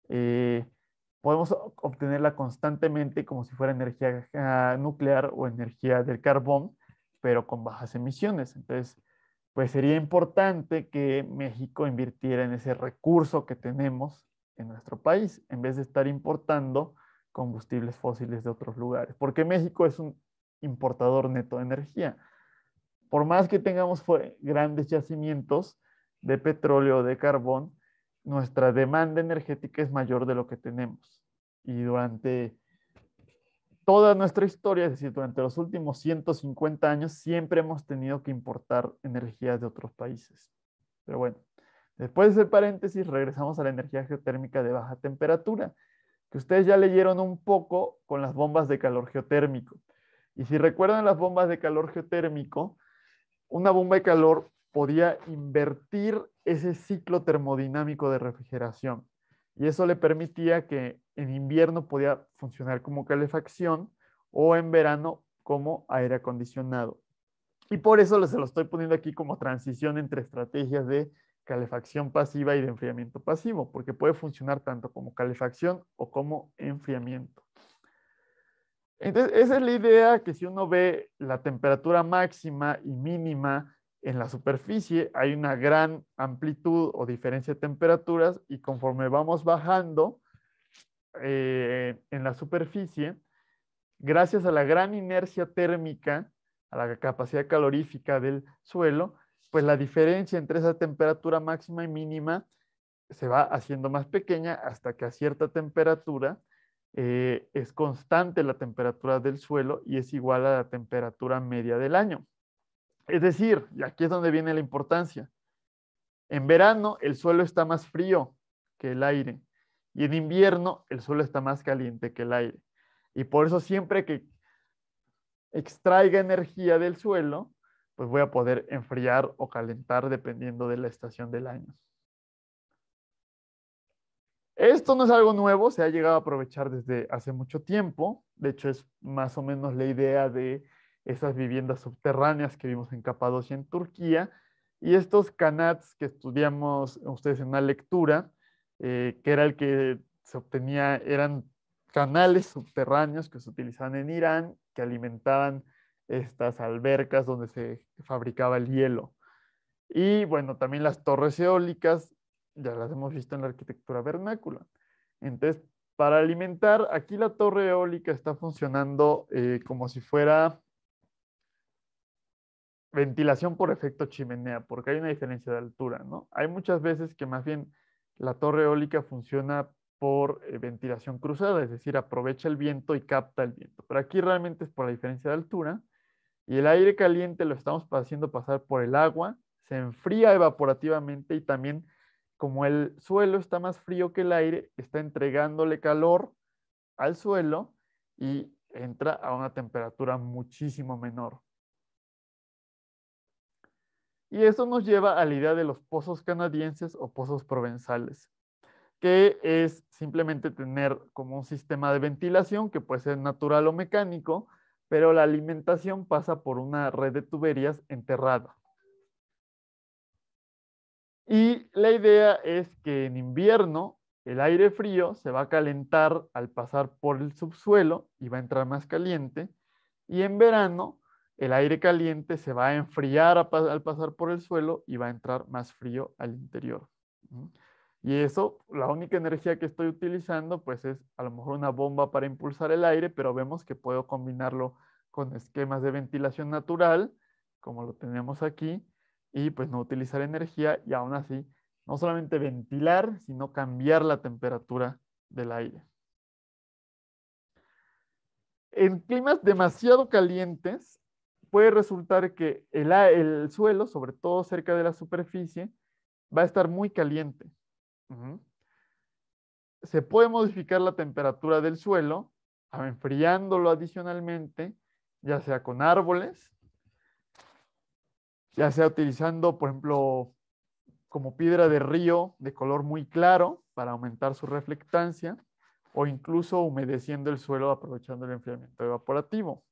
Eh, podemos obtenerla constantemente como si fuera energía ah, nuclear o energía del carbón, pero con bajas emisiones. Entonces, pues sería importante que México invirtiera en ese recurso que tenemos en nuestro país, en vez de estar importando combustibles fósiles de otros lugares, porque México es un importador neto de energía. Por más que tengamos grandes yacimientos de petróleo, o de carbón, nuestra demanda energética es mayor de lo que tenemos. Y durante toda nuestra historia, es decir, durante los últimos 150 años, siempre hemos tenido que importar energía de otros países. Pero bueno, Después de ese paréntesis, regresamos a la energía geotérmica de baja temperatura, que ustedes ya leyeron un poco con las bombas de calor geotérmico. Y si recuerdan las bombas de calor geotérmico, una bomba de calor podía invertir ese ciclo termodinámico de refrigeración. Y eso le permitía que en invierno podía funcionar como calefacción o en verano como aire acondicionado. Y por eso se lo estoy poniendo aquí como transición entre estrategias de calefacción pasiva y de enfriamiento pasivo, porque puede funcionar tanto como calefacción o como enfriamiento. Entonces, esa es la idea que si uno ve la temperatura máxima y mínima en la superficie, hay una gran amplitud o diferencia de temperaturas y conforme vamos bajando eh, en la superficie, gracias a la gran inercia térmica, a la capacidad calorífica del suelo, pues la diferencia entre esa temperatura máxima y mínima se va haciendo más pequeña hasta que a cierta temperatura eh, es constante la temperatura del suelo y es igual a la temperatura media del año. Es decir, y aquí es donde viene la importancia, en verano el suelo está más frío que el aire y en invierno el suelo está más caliente que el aire. Y por eso siempre que extraiga energía del suelo, pues voy a poder enfriar o calentar dependiendo de la estación del año. Esto no es algo nuevo, se ha llegado a aprovechar desde hace mucho tiempo. De hecho, es más o menos la idea de esas viviendas subterráneas que vimos en Capadocia, en Turquía, y estos canats que estudiamos ustedes en la lectura, eh, que era el que se obtenía, eran canales subterráneos que se utilizaban en Irán, que alimentaban estas albercas donde se fabricaba el hielo. Y bueno, también las torres eólicas, ya las hemos visto en la arquitectura vernácula. Entonces, para alimentar, aquí la torre eólica está funcionando eh, como si fuera ventilación por efecto chimenea, porque hay una diferencia de altura, ¿no? Hay muchas veces que más bien la torre eólica funciona por eh, ventilación cruzada, es decir, aprovecha el viento y capta el viento. Pero aquí realmente es por la diferencia de altura y el aire caliente lo estamos haciendo pasar por el agua, se enfría evaporativamente y también como el suelo está más frío que el aire, está entregándole calor al suelo y entra a una temperatura muchísimo menor. Y eso nos lleva a la idea de los pozos canadienses o pozos provenzales, que es simplemente tener como un sistema de ventilación que puede ser natural o mecánico, pero la alimentación pasa por una red de tuberías enterrada. Y la idea es que en invierno el aire frío se va a calentar al pasar por el subsuelo y va a entrar más caliente. Y en verano el aire caliente se va a enfriar al pasar por el suelo y va a entrar más frío al interior. Y eso, la única energía que estoy utilizando, pues es a lo mejor una bomba para impulsar el aire, pero vemos que puedo combinarlo con esquemas de ventilación natural, como lo tenemos aquí, y pues no utilizar energía y aún así no solamente ventilar, sino cambiar la temperatura del aire. En climas demasiado calientes puede resultar que el, suelo, sobre todo cerca de la superficie, va a estar muy caliente. Se puede modificar la temperatura del suelo, ah, enfriándolo adicionalmente, ya sea con árboles, ya sea utilizando, por ejemplo, como piedra de río de color muy claro para aumentar su reflectancia, o incluso humedeciendo el suelo aprovechando el enfriamiento evaporativo.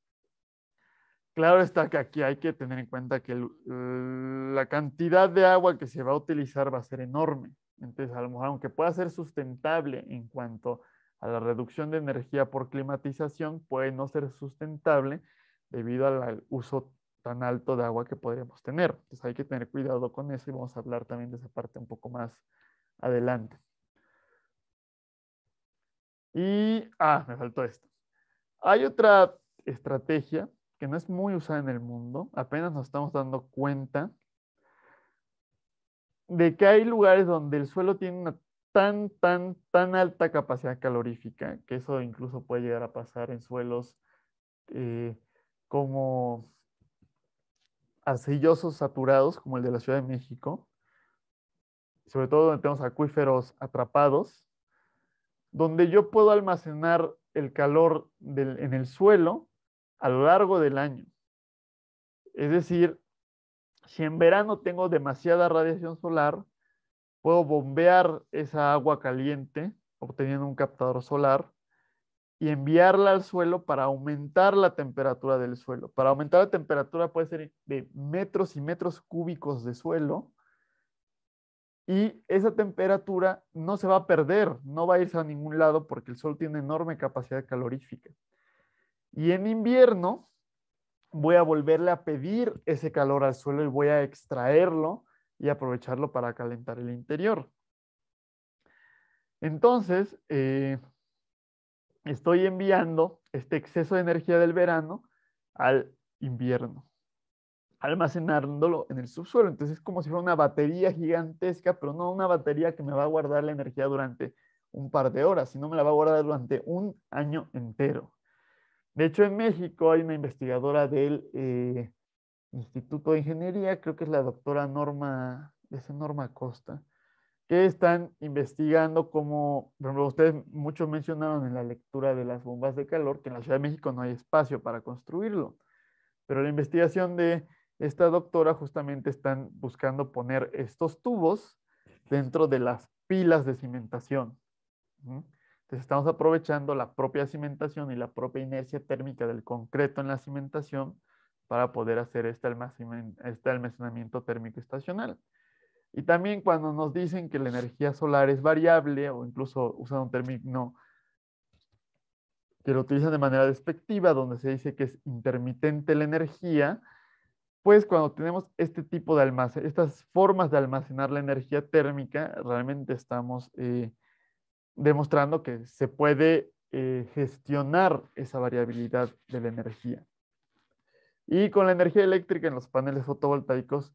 Claro está que aquí hay que tener en cuenta que la cantidad de agua que se va a utilizar va a ser enorme. Entonces, a lo mejor, aunque pueda ser sustentable en cuanto a la reducción de energía por climatización, puede no ser sustentable debido al uso tan alto de agua que podríamos tener. Entonces hay que tener cuidado con eso y vamos a hablar también de esa parte un poco más adelante. Y, ah, me faltó esto. Hay otra estrategia que no es muy usada en el mundo, apenas nos estamos dando cuenta de que hay lugares donde el suelo tiene una tan, tan, tan alta capacidad calorífica, que eso incluso puede llegar a pasar en suelos eh, como arcillosos saturados, como el de la Ciudad de México, sobre todo donde tenemos acuíferos atrapados, donde yo puedo almacenar el calor en el suelo a lo largo del año. Es decir, si en verano tengo demasiada radiación solar, puedo bombear esa agua caliente obteniendo un captador solar y enviarla al suelo para aumentar la temperatura del suelo. Para aumentar la temperatura puede ser de metros y metros cúbicos de suelo y esa temperatura no se va a perder, no va a irse a ningún lado porque el sol tiene enorme capacidad calorífica. Y en invierno, voy a volverle a pedir ese calor al suelo y voy a extraerlo y aprovecharlo para calentar el interior. Entonces, eh, estoy enviando este exceso de energía del verano al invierno, almacenándolo en el subsuelo. Entonces, es como si fuera una batería gigantesca, pero no una batería que me va a guardar la energía durante un par de horas, sino me la va a guardar durante un año entero. De hecho, en México hay una investigadora del eh, Instituto de Ingeniería, creo que es la doctora Norma, es Norma Costa, que están investigando cómo, por ejemplo, ustedes muchos mencionaron en la lectura de las bombas de calor que en la Ciudad de México no hay espacio para construirlo, pero la investigación de esta doctora justamente están buscando poner estos tubos dentro de las pilas de cimentación. Pues, estamos aprovechando la propia cimentación y la propia inercia térmica del concreto en la cimentación para poder hacer este, este almacenamiento térmico estacional. Y también cuando nos dicen que la energía solar es variable o incluso usan un término que lo utilizan de manera despectiva, donde se dice que es intermitente la energía, pues cuando tenemos este tipo de almacenamiento, estas formas de almacenar la energía térmica, realmente estamos eh, demostrando que se puede eh, gestionar esa variabilidad de la energía. Y con la energía eléctrica en los paneles fotovoltaicos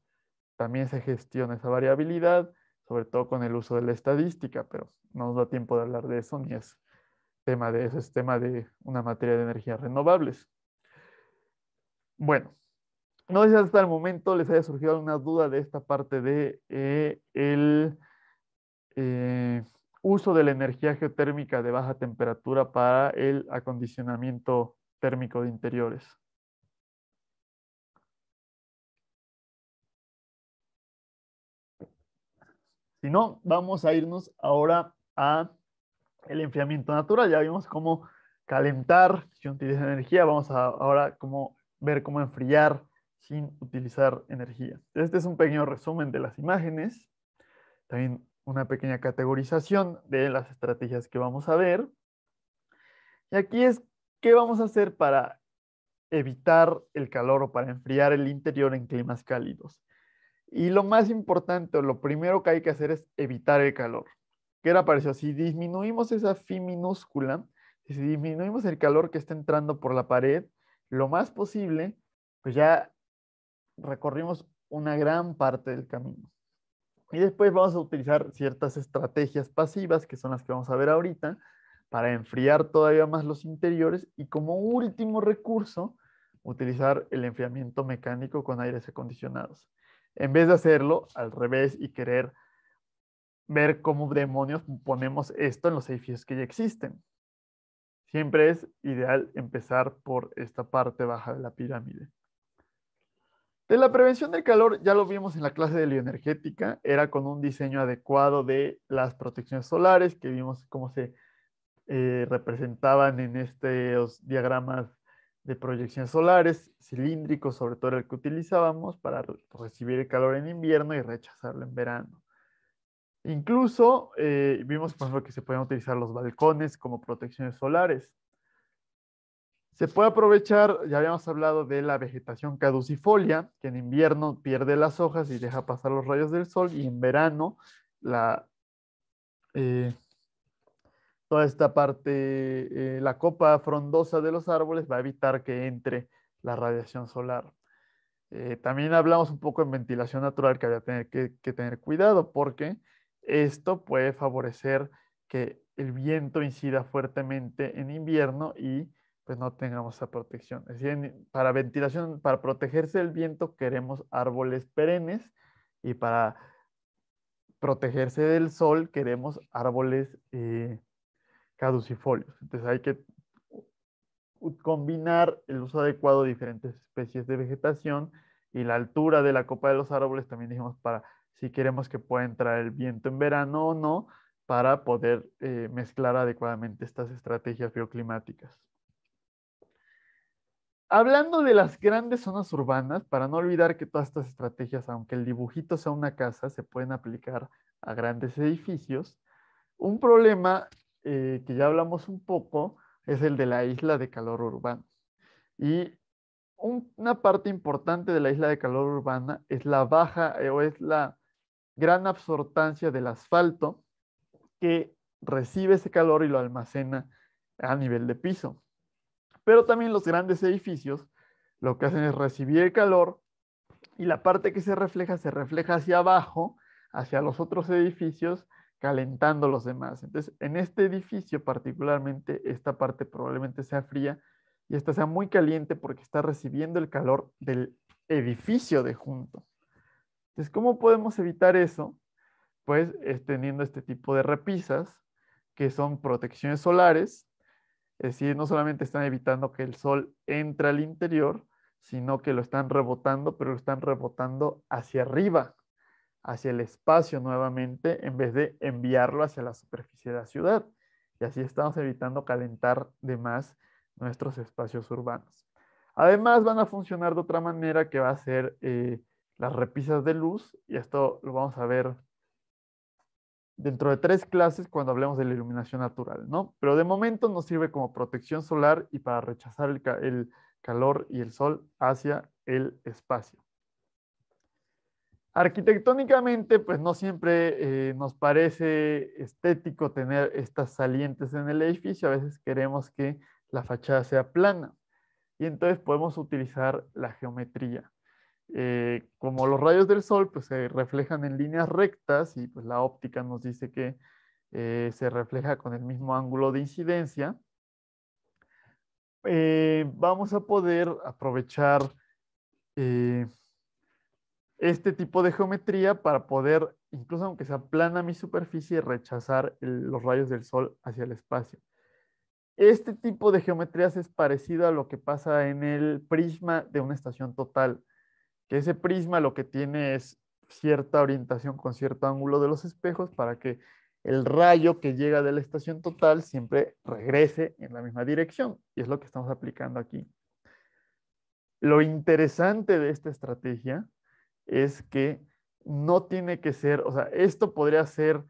también se gestiona esa variabilidad, sobre todo con el uso de la estadística, pero no nos da tiempo de hablar de eso, ni es tema de eso, es tema de una materia de energías renovables. Bueno, no sé si hasta el momento les haya surgido alguna duda de esta parte de eh, el... Eh, uso de la energía geotérmica de baja temperatura para el acondicionamiento térmico de interiores. Si no, vamos a irnos ahora a el enfriamiento natural. Ya vimos cómo calentar sin utilizar energía. Vamos a ahora cómo ver cómo enfriar sin utilizar energía. Este es un pequeño resumen de las imágenes. También una pequeña categorización de las estrategias que vamos a ver. Y aquí es qué vamos a hacer para evitar el calor o para enfriar el interior en climas cálidos. Y lo más importante, lo primero que hay que hacer es evitar el calor. ¿Qué era parecido? Si disminuimos esa fi minúscula, si disminuimos el calor que está entrando por la pared, lo más posible, pues ya recorrimos una gran parte del camino. Y después vamos a utilizar ciertas estrategias pasivas, que son las que vamos a ver ahorita, para enfriar todavía más los interiores y como último recurso, utilizar el enfriamiento mecánico con aires acondicionados. En vez de hacerlo al revés y querer ver cómo demonios ponemos esto en los edificios que ya existen. Siempre es ideal empezar por esta parte baja de la pirámide. De la prevención del calor, ya lo vimos en la clase de bioenergética, era con un diseño adecuado de las protecciones solares, que vimos cómo se eh, representaban en estos diagramas de proyecciones solares, cilíndricos, sobre todo el que utilizábamos para recibir el calor en invierno y rechazarlo en verano. Incluso eh, vimos, por ejemplo, que se pueden utilizar los balcones como protecciones solares. Se puede aprovechar, ya habíamos hablado de la vegetación caducifolia, que en invierno pierde las hojas y deja pasar los rayos del sol, y en verano la, eh, toda esta parte, eh, la copa frondosa de los árboles va a evitar que entre la radiación solar. Eh, también hablamos un poco en ventilación natural que había que tener cuidado porque esto puede favorecer que el viento incida fuertemente en invierno y pues no tengamos esa protección. Es decir, para ventilación, para protegerse del viento queremos árboles perennes y para protegerse del sol queremos árboles eh, caducifolios. Entonces hay que combinar el uso adecuado de diferentes especies de vegetación y la altura de la copa de los árboles también dijimos para si queremos que pueda entrar el viento en verano o no para poder eh, mezclar adecuadamente estas estrategias bioclimáticas hablando de las grandes zonas urbanas, para no olvidar que todas estas estrategias, aunque el dibujito sea una casa, se pueden aplicar a grandes edificios. Un problema eh, que ya hablamos un poco es el de la isla de calor urbano Y una parte importante de la isla de calor urbana es la baja eh, o es la gran absortancia del asfalto que recibe ese calor y lo almacena a nivel de piso. Pero también los grandes edificios lo que hacen es recibir el calor y la parte que se refleja se refleja hacia abajo, hacia los otros edificios, calentando los demás. Entonces, en este edificio particularmente, esta parte probablemente sea fría y esta sea muy caliente porque está recibiendo el calor del edificio de junto. Entonces, ¿cómo podemos evitar eso? Pues teniendo este tipo de repisas que son protecciones solares es decir, no solamente están evitando que el sol entre al interior, sino que lo están rebotando, pero lo están rebotando hacia arriba, hacia el espacio nuevamente, en vez de enviarlo hacia la superficie de la ciudad. Y así estamos evitando calentar de más nuestros espacios urbanos. Además, van a funcionar de otra manera que va a ser eh, las repisas de luz, y esto lo vamos a ver dentro de tres clases cuando hablemos de la iluminación natural, ¿no? Pero de momento nos sirve como protección solar y para rechazar el, calor y el sol hacia el espacio. Arquitectónicamente, pues no siempre eh, nos parece estético tener estas salientes en el edificio, a veces queremos que la fachada sea plana y entonces podemos utilizar la geometría. Eh, como los rayos del sol pues, se reflejan en líneas rectas y pues, la óptica nos dice que eh, se refleja con el mismo ángulo de incidencia, eh, vamos a poder aprovechar este tipo de geometría para poder, incluso aunque sea plana mi superficie, rechazar los rayos del sol hacia el espacio. Este tipo de geometrías es parecido a lo que pasa en el prisma de una estación total que ese prisma lo que tiene es cierta orientación con cierto ángulo de los espejos para que el rayo que llega de la estación total siempre regrese en la misma dirección. Y es lo que estamos aplicando aquí. Lo interesante de esta estrategia es que no tiene que ser, o sea, esto podría ser,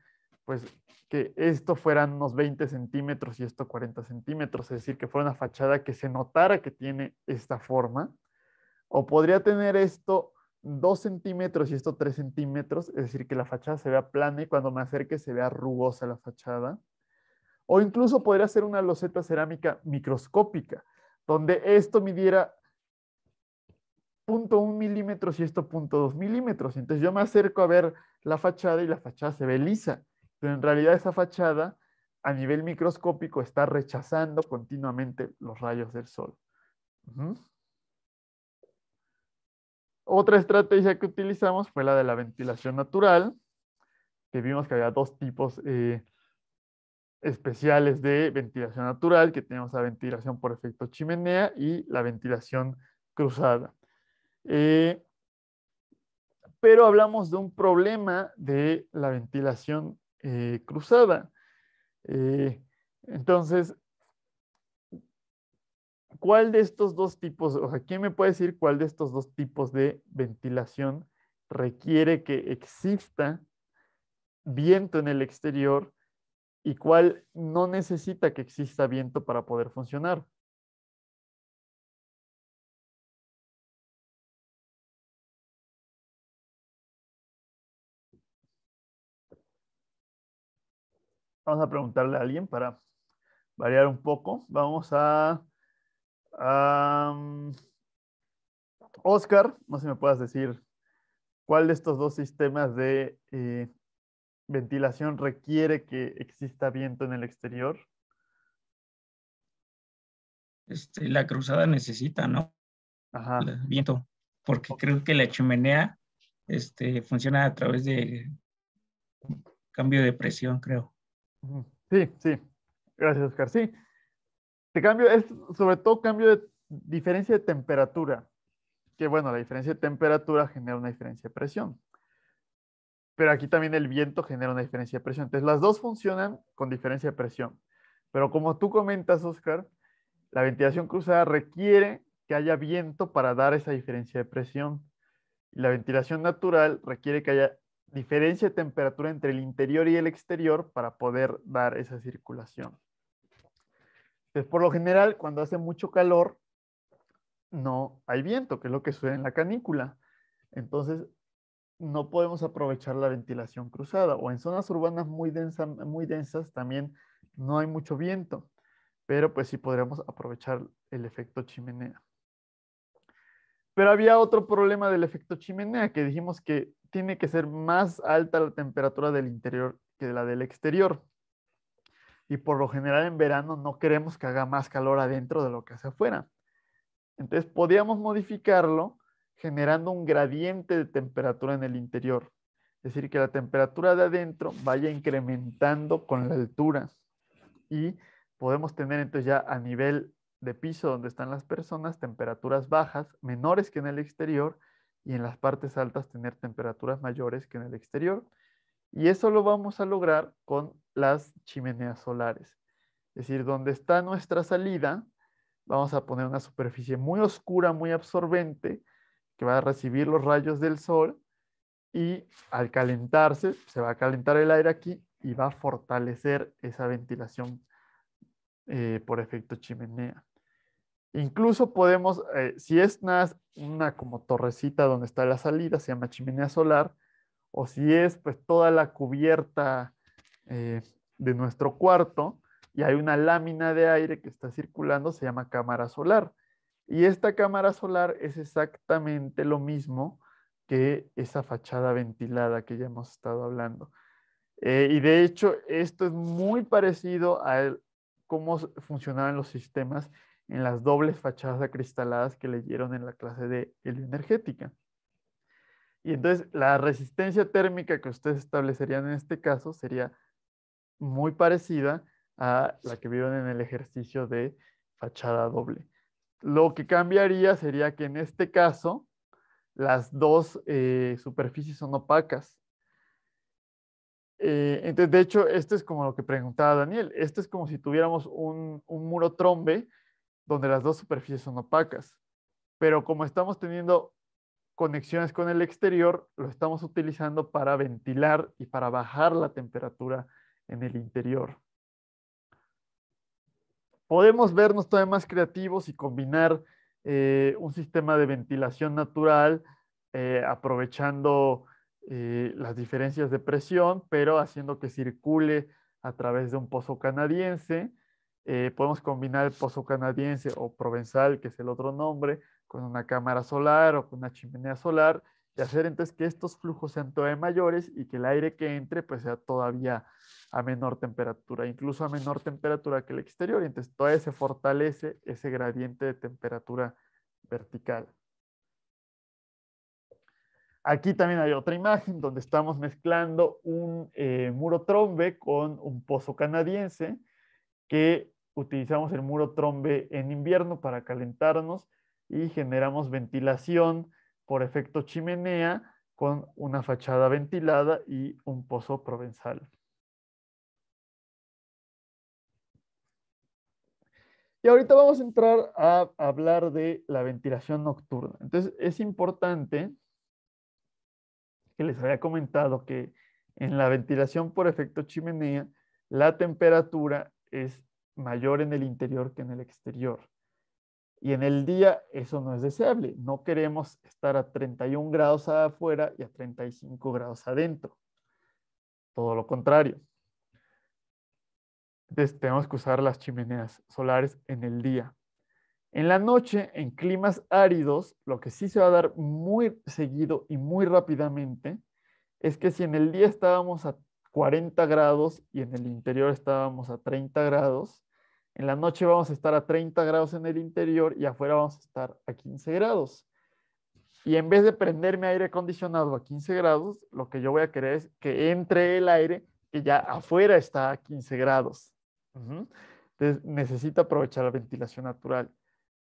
pues, que esto fueran unos 20 centímetros y esto 40 centímetros, es decir, que fuera una fachada que se notara que tiene esta forma, o podría tener esto 2 centímetros y esto 3 centímetros, es decir, que la fachada se vea plana y cuando me acerque se vea rugosa la fachada. O incluso podría ser una loseta cerámica microscópica, donde esto midiera 0.1 milímetros y esto dos milímetros. Entonces yo me acerco a ver la fachada y la fachada se ve lisa, pero en realidad esa fachada a nivel microscópico está rechazando continuamente los rayos del sol. Otra estrategia que utilizamos fue la de la ventilación natural, que vimos que había dos tipos eh, especiales de ventilación natural, que tenemos la ventilación por efecto chimenea y la ventilación cruzada. Eh, pero hablamos de un problema de la ventilación eh, cruzada. entonces, ¿cuál de estos dos tipos, o sea, quién me puede decir cuál de estos dos tipos de ventilación requiere que exista viento en el exterior y cuál no necesita que exista viento para poder funcionar? Vamos a preguntarle a alguien para variar un poco. Vamos a Oscar, no sé si me puedas decir cuál de estos dos sistemas de eh, ventilación requiere que exista viento en el exterior. Este, la cruzada necesita, ¿no? Ajá. viento, porque creo que la chimenea este, funciona a través de cambio de presión, creo. Sí, sí. Gracias, Oscar. Sí, este cambio es sobre todo cambio de diferencia de temperatura, que bueno, la diferencia de temperatura genera una diferencia de presión. Pero aquí también el viento genera una diferencia de presión. Entonces las dos funcionan con diferencia de presión. Pero como tú comentas, Oscar, la ventilación cruzada requiere que haya viento para dar esa diferencia de presión. Y la ventilación natural requiere que haya diferencia de temperatura entre el interior y el exterior para poder dar esa circulación por lo general, cuando hace mucho calor, no hay viento, que es lo que sucede en la canícula. Entonces, no podemos aprovechar la ventilación cruzada. O en zonas urbanas muy, muy densas también no hay mucho viento, pero pues sí podríamos aprovechar el efecto chimenea. Pero había otro problema del efecto chimenea, que dijimos que tiene que ser más alta la temperatura del interior que la del exterior y por lo general en verano no queremos que haga más calor adentro de lo que hace afuera. Entonces podíamos modificarlo generando un gradiente de temperatura en el interior. Es decir, que la temperatura de adentro vaya incrementando con la altura. Y podemos tener entonces ya a nivel de piso donde están las personas temperaturas bajas, menores que en el exterior, y en las partes altas tener temperaturas mayores que en el exterior. Y eso lo vamos a lograr con las chimeneas solares. Es decir, donde está nuestra salida, vamos a poner una superficie muy oscura, muy absorbente, que va a recibir los rayos del sol y al calentarse, se va a calentar el aire aquí y va a fortalecer esa ventilación eh, por efecto chimenea. Incluso podemos, eh, si es una, como torrecita donde está la salida, se llama chimenea solar, o si es pues toda la cubierta eh, de nuestro cuarto y hay una lámina de aire que está circulando, se llama cámara solar. Y esta cámara solar es exactamente lo mismo que esa fachada ventilada que ya hemos estado hablando. Eh, y de hecho, esto es muy parecido a cómo funcionaban los sistemas en las dobles fachadas acristaladas que leyeron en la clase de energética Y entonces la resistencia térmica que ustedes establecerían en este caso sería muy parecida a la que vieron en el ejercicio de fachada doble. Lo que cambiaría sería que en este caso las dos eh, superficies son opacas. Eh, entonces, de hecho, esto es como lo que preguntaba Daniel. Esto es como si tuviéramos un, un muro trombe donde las dos superficies son opacas. Pero como estamos teniendo conexiones con el exterior, lo estamos utilizando para ventilar y para bajar la temperatura en el interior. Podemos vernos todavía más creativos y combinar eh, un sistema de ventilación natural eh, aprovechando eh, las diferencias de presión, pero haciendo que circule a través de un pozo canadiense. podemos combinar el pozo canadiense o provenzal, que es el otro nombre, con una cámara solar o con una chimenea solar y hacer entonces que estos flujos sean todavía mayores y que el aire que entre pues sea todavía a menor temperatura, incluso a menor temperatura que el exterior, y entonces todavía se fortalece ese gradiente de temperatura vertical. Aquí también hay otra imagen donde estamos mezclando un eh, muro trombe con un pozo canadiense que utilizamos el muro trombe en invierno para calentarnos y generamos ventilación por efecto chimenea con una fachada ventilada y un pozo provenzal. Y ahorita vamos a entrar a hablar de la ventilación nocturna. Entonces, es importante que les haya comentado que en la ventilación por efecto chimenea, la temperatura es mayor en el interior que en el exterior. Y en el día eso no es deseable. No queremos estar a 31 grados afuera y a 35 grados adentro. Todo lo contrario. Entonces tenemos que usar las chimeneas solares en el día. En la noche, en climas áridos, lo que sí se va a dar muy seguido y muy rápidamente es que si en el día estábamos a 40 grados y en el interior estábamos a 30 grados, en la noche vamos a estar a 30 grados en el interior y afuera vamos a estar a 15 grados. Y en vez de prenderme aire acondicionado a 15 grados, lo que yo voy a querer es que entre el aire que ya afuera está a 15 grados. Entonces necesita aprovechar la ventilación natural.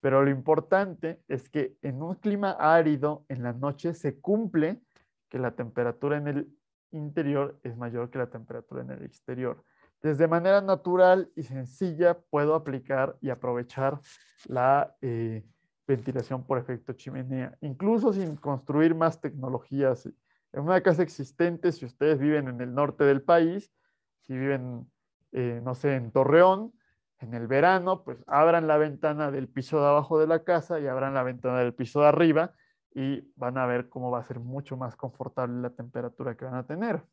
Pero lo importante es que en un clima árido, en la noche, se cumple que la temperatura en el interior es mayor que la temperatura en el exterior desde manera natural y sencilla puedo aplicar y aprovechar la eh, ventilación por efecto chimenea, incluso sin construir más tecnologías. Eh, en una casa existente, si ustedes viven en el norte del país, si viven, eh, no sé, en Torreón, en el verano, pues abran la ventana del piso de abajo de la casa y abran la ventana del piso de arriba y van a ver cómo va a ser mucho más confortable la temperatura que van a tener.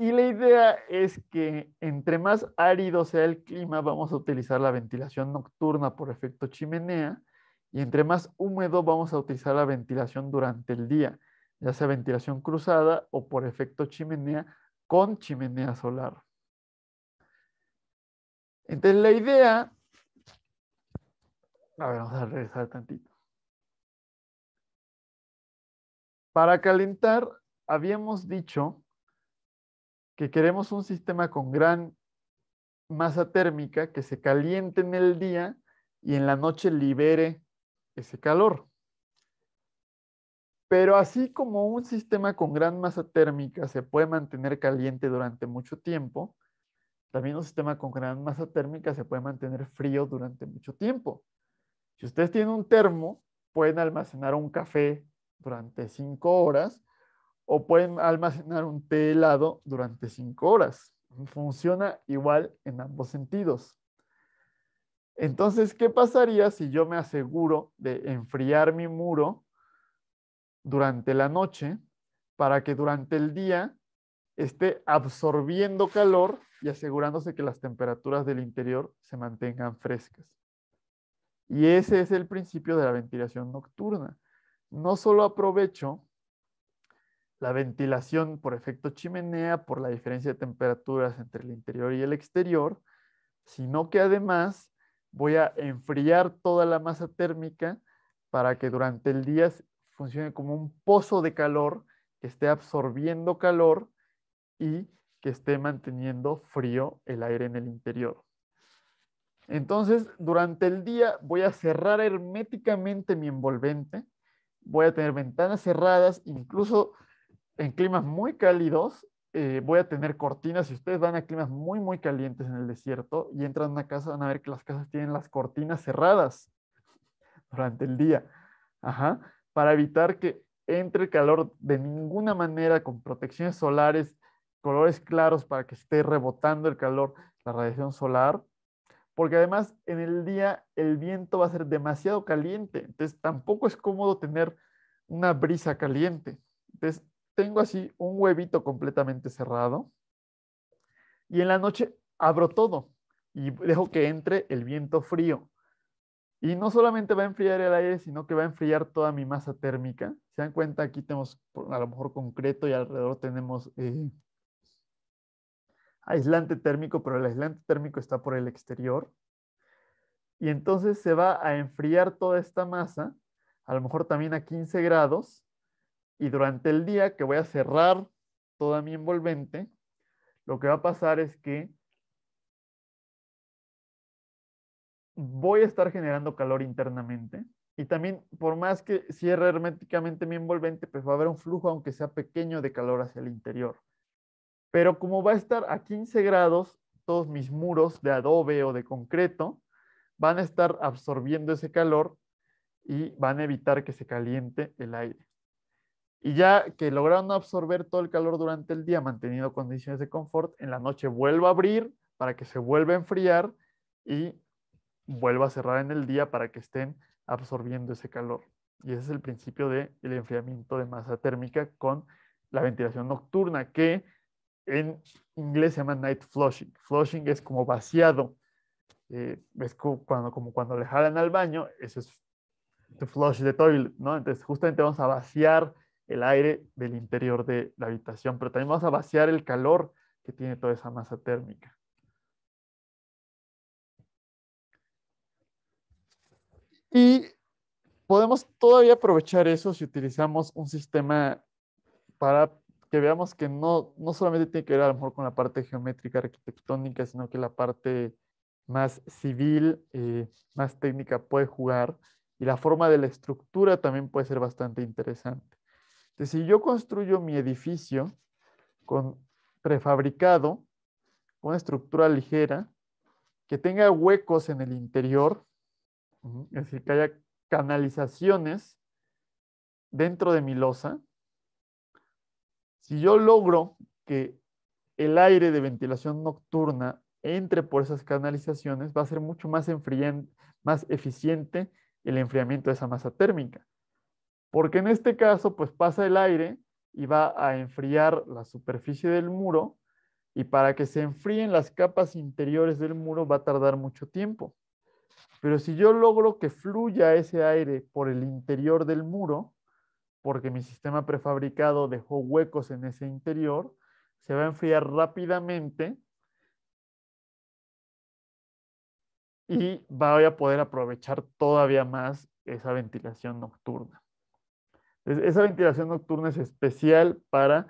Y la idea es que entre más árido sea el clima, vamos a utilizar la ventilación nocturna por efecto chimenea y entre más húmedo vamos a utilizar la ventilación durante el día, ya sea ventilación cruzada o por efecto chimenea con chimenea solar. Entonces la idea, a ver, vamos a regresar tantito. Para calentar, habíamos dicho que queremos un sistema con gran masa térmica que se caliente en el día y en la noche libere ese calor. Pero así como un sistema con gran masa térmica se puede mantener caliente durante mucho tiempo, también un sistema con gran masa térmica se puede mantener frío durante mucho tiempo. Si ustedes tienen un termo, pueden almacenar un café durante cinco horas o pueden almacenar un té helado durante cinco horas. Funciona igual en ambos sentidos. Entonces, ¿qué pasaría si yo me aseguro de enfriar mi muro durante la noche para que durante el día esté absorbiendo calor y asegurándose que las temperaturas del interior se mantengan frescas? Y ese es el principio de la ventilación nocturna. No solo aprovecho la ventilación por efecto chimenea, por la diferencia de temperaturas entre el interior y el exterior, sino que además voy a enfriar toda la masa térmica para que durante el día funcione como un pozo de calor que esté absorbiendo calor y que esté manteniendo frío el aire en el interior. Entonces, durante el día voy a cerrar herméticamente mi envolvente, voy a tener ventanas cerradas, incluso en climas muy cálidos eh, voy a tener cortinas. Si ustedes van a climas muy, muy calientes en el desierto y entran a una casa, van a ver que las casas tienen las cortinas cerradas durante el día. Ajá. Para evitar que entre el calor de ninguna manera con protecciones solares, colores claros para que esté rebotando el calor, la radiación solar. Porque además en el día el viento va a ser demasiado caliente. Entonces tampoco es cómodo tener una brisa caliente. Entonces tengo así un huevito completamente cerrado y en la noche abro todo y dejo que entre el viento frío. Y no solamente va a enfriar el aire, sino que va a enfriar toda mi masa térmica. Se dan cuenta, aquí tenemos a lo mejor concreto y alrededor tenemos eh, aislante térmico, pero el aislante térmico está por el exterior. Y entonces se va a enfriar toda esta masa, a lo mejor también a 15 grados, y durante el día que voy a cerrar toda mi envolvente, lo que va a pasar es que voy a estar generando calor internamente. Y también, por más que cierre herméticamente mi envolvente, pues va a haber un flujo, aunque sea pequeño, de calor hacia el interior. Pero como va a estar a 15 grados, todos mis muros de adobe o de concreto van a estar absorbiendo ese calor y van a evitar que se caliente el aire. Y ya que lograron absorber todo el calor durante el día, manteniendo condiciones de confort, en la noche vuelvo a abrir para que se vuelva a enfriar y vuelva a cerrar en el día para que estén absorbiendo ese calor. Y ese es el principio del enfriamiento de masa térmica con la ventilación nocturna, que en inglés se llama night flushing. Flushing es como vaciado. Eh, es como cuando, como cuando le jalan al baño, eso es to flush the toilet, ¿no? Entonces justamente vamos a vaciar el aire del interior de la habitación, pero también vamos a vaciar el calor que tiene toda esa masa térmica. Y podemos todavía aprovechar eso si utilizamos un sistema para que veamos que no, solamente tiene que ver a lo mejor con la parte geométrica arquitectónica, sino que la parte más civil, eh, más técnica puede jugar y la forma de la estructura también puede ser bastante interesante. Este, si yo construyo mi edificio con prefabricado, una estructura ligera, que tenga huecos en el interior, es decir, que haya canalizaciones dentro de mi losa, si yo logro que el aire de ventilación nocturna entre por esas canalizaciones, va a ser mucho más eficiente el enfriamiento de esa masa térmica porque en este caso pues pasa el aire y va a enfriar la superficie del muro y para que se enfríen las capas interiores del muro va a tardar mucho tiempo. Pero si yo logro que fluya ese aire por el interior del muro, porque mi sistema prefabricado dejó huecos en ese interior, se va a enfriar rápidamente y voy a poder aprovechar todavía más esa ventilación nocturna esa ventilación nocturna es especial para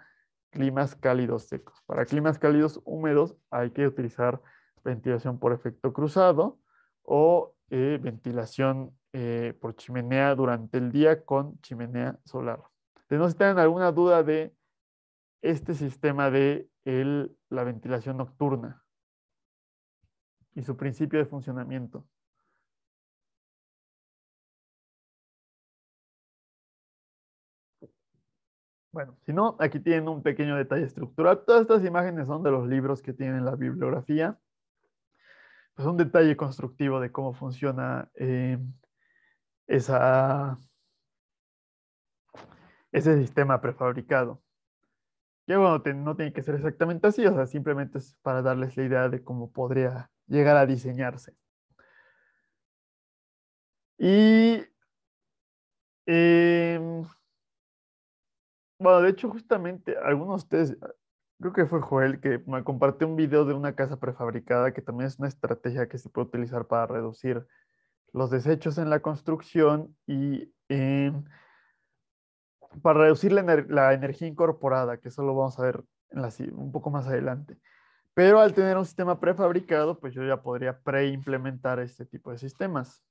climas cálidos secos. Para climas cálidos húmedos hay que utilizar ventilación por efecto cruzado o eh, ventilación eh, por chimenea durante el día con chimenea solar. no se tienen alguna duda de este sistema de la ventilación nocturna y su principio de funcionamiento. Bueno, si no, aquí tienen un pequeño detalle estructural. Todas estas imágenes son de los libros que tienen la bibliografía. Pues un detalle constructivo de cómo funciona eh, esa, ese sistema prefabricado. Que bueno, no tiene que ser exactamente así, o sea, simplemente es para darles la idea de cómo podría llegar a diseñarse. Y em, bueno, de hecho, justamente algunos de ustedes, creo que fue Joel, que me compartió un video de una casa prefabricada que también es una estrategia que se puede utilizar para reducir los desechos en la construcción y para reducir la, energía incorporada, que eso lo vamos a ver un poco más adelante. Pero al tener un sistema prefabricado, pues yo ya podría preimplementar este tipo de sistemas.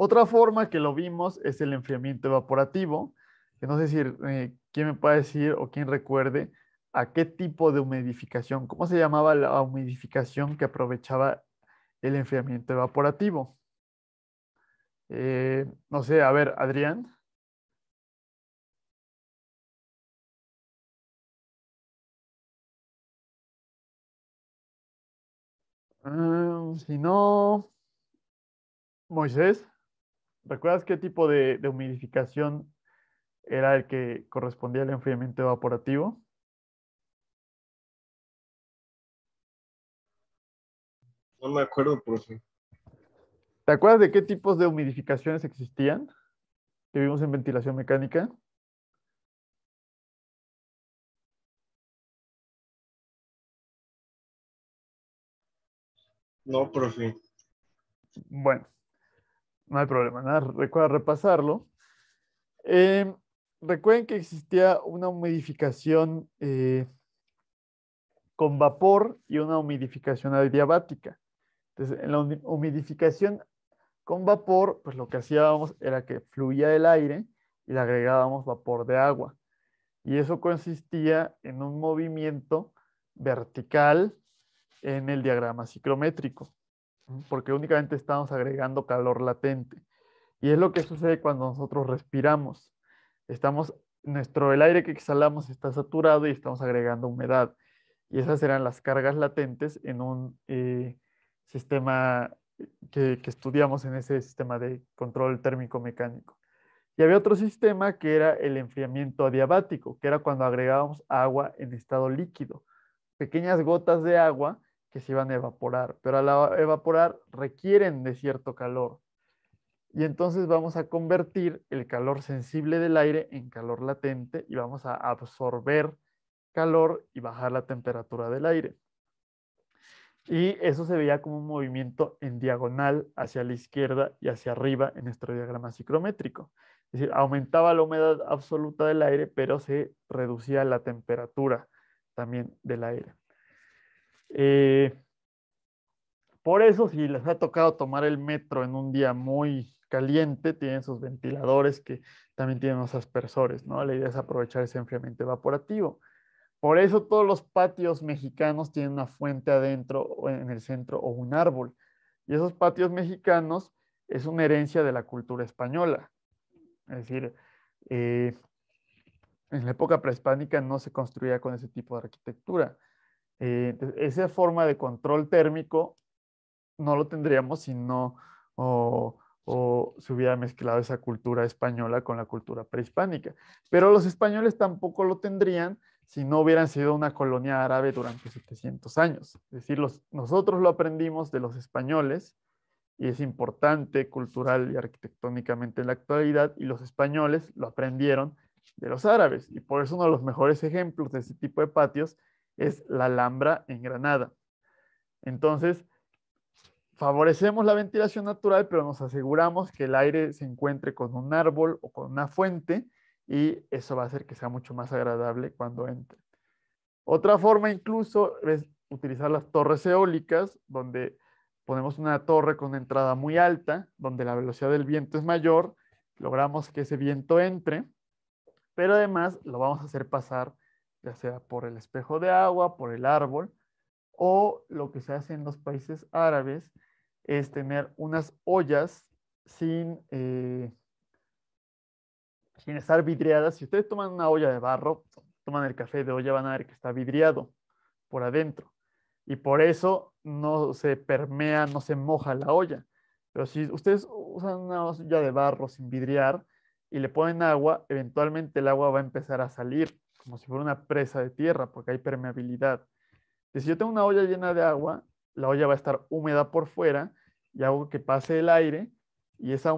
Otra forma que lo vimos es el enfriamiento evaporativo, que no sé si eh, quién me puede decir o quién recuerde a qué tipo de humedificación? cómo se llamaba la humidificación que aprovechaba el enfriamiento evaporativo. Eh, no sé, a ver, Adrián. Ah, si no, Moisés acuerdas qué tipo de, humidificación era el que correspondía al enfriamiento evaporativo? No me acuerdo, profe. ¿Te acuerdas de qué tipos de humidificaciones existían que vimos en ventilación mecánica? No, profe. Bueno, no hay problema, nada, recuerda repasarlo. Em, recuerden que existía una humidificación eh, con vapor y una humidificación adiabática. Entonces, en la humidificación con vapor, pues lo que hacíamos era que fluía el aire y le agregábamos vapor de agua. Y eso consistía en un movimiento vertical en el diagrama ciclométrico porque únicamente estamos agregando calor latente. Y es lo que sucede cuando nosotros respiramos. Estamos, nuestro, el aire que exhalamos está saturado y estamos agregando humedad. Y esas eran las cargas latentes en un eh, sistema que, que, estudiamos en ese sistema de control térmico mecánico. Y había otro sistema que era el enfriamiento adiabático, que era cuando agregábamos agua en estado líquido. Pequeñas gotas de agua que se iban a evaporar, pero al evaporar requieren de cierto calor. Y entonces vamos a convertir el calor sensible del aire en calor latente y vamos a absorber calor y bajar la temperatura del aire. Y eso se veía como un movimiento en diagonal hacia la izquierda y hacia arriba en nuestro diagrama ciclométrico. Es decir, aumentaba la humedad absoluta del aire, pero se reducía la temperatura también del aire. Eh, por eso, si les ha tocado tomar el metro en un día muy caliente, tienen sus ventiladores que también tienen los aspersores, ¿no? La idea es aprovechar ese enfriamiento evaporativo. Por eso todos los patios mexicanos tienen una fuente adentro o en el centro o un árbol. Y esos patios mexicanos es una herencia de la cultura española. Es decir, eh, en la época prehispánica no se construía con ese tipo de arquitectura. Eh, esa forma de control térmico no lo tendríamos si no se hubiera mezclado esa cultura española con la cultura prehispánica. Pero los españoles tampoco lo tendrían si no hubieran sido una colonia árabe durante 700 años. Es decir, nosotros lo aprendimos de los españoles y es importante cultural y arquitectónicamente en la actualidad y los españoles lo aprendieron de los árabes y por eso uno de los mejores ejemplos de ese tipo de patios es la Alhambra en Granada. Entonces, favorecemos la ventilación natural, pero nos aseguramos que el aire se encuentre con un árbol o con una fuente y eso va a hacer que sea mucho más agradable cuando entre. Otra forma incluso es utilizar las torres eólicas, donde ponemos una torre con entrada muy alta, donde la velocidad del viento es mayor, logramos que ese viento entre, pero además lo vamos a hacer pasar ya sea por el espejo de agua, por el árbol, o lo que se hace en los países árabes es tener unas ollas eh, sin, estar vidriadas. Si ustedes toman una olla de barro, toman el café de olla, van a ver que está vidriado por adentro. Y por eso no se permea, no se moja la olla. Pero si ustedes usan una olla de barro sin vidriar y le ponen agua, eventualmente el agua va a empezar a salir como si fuera una presa de tierra, porque hay permeabilidad. Entonces, si yo tengo una olla llena de agua, la olla va a estar húmeda por fuera y hago que pase el aire y esa,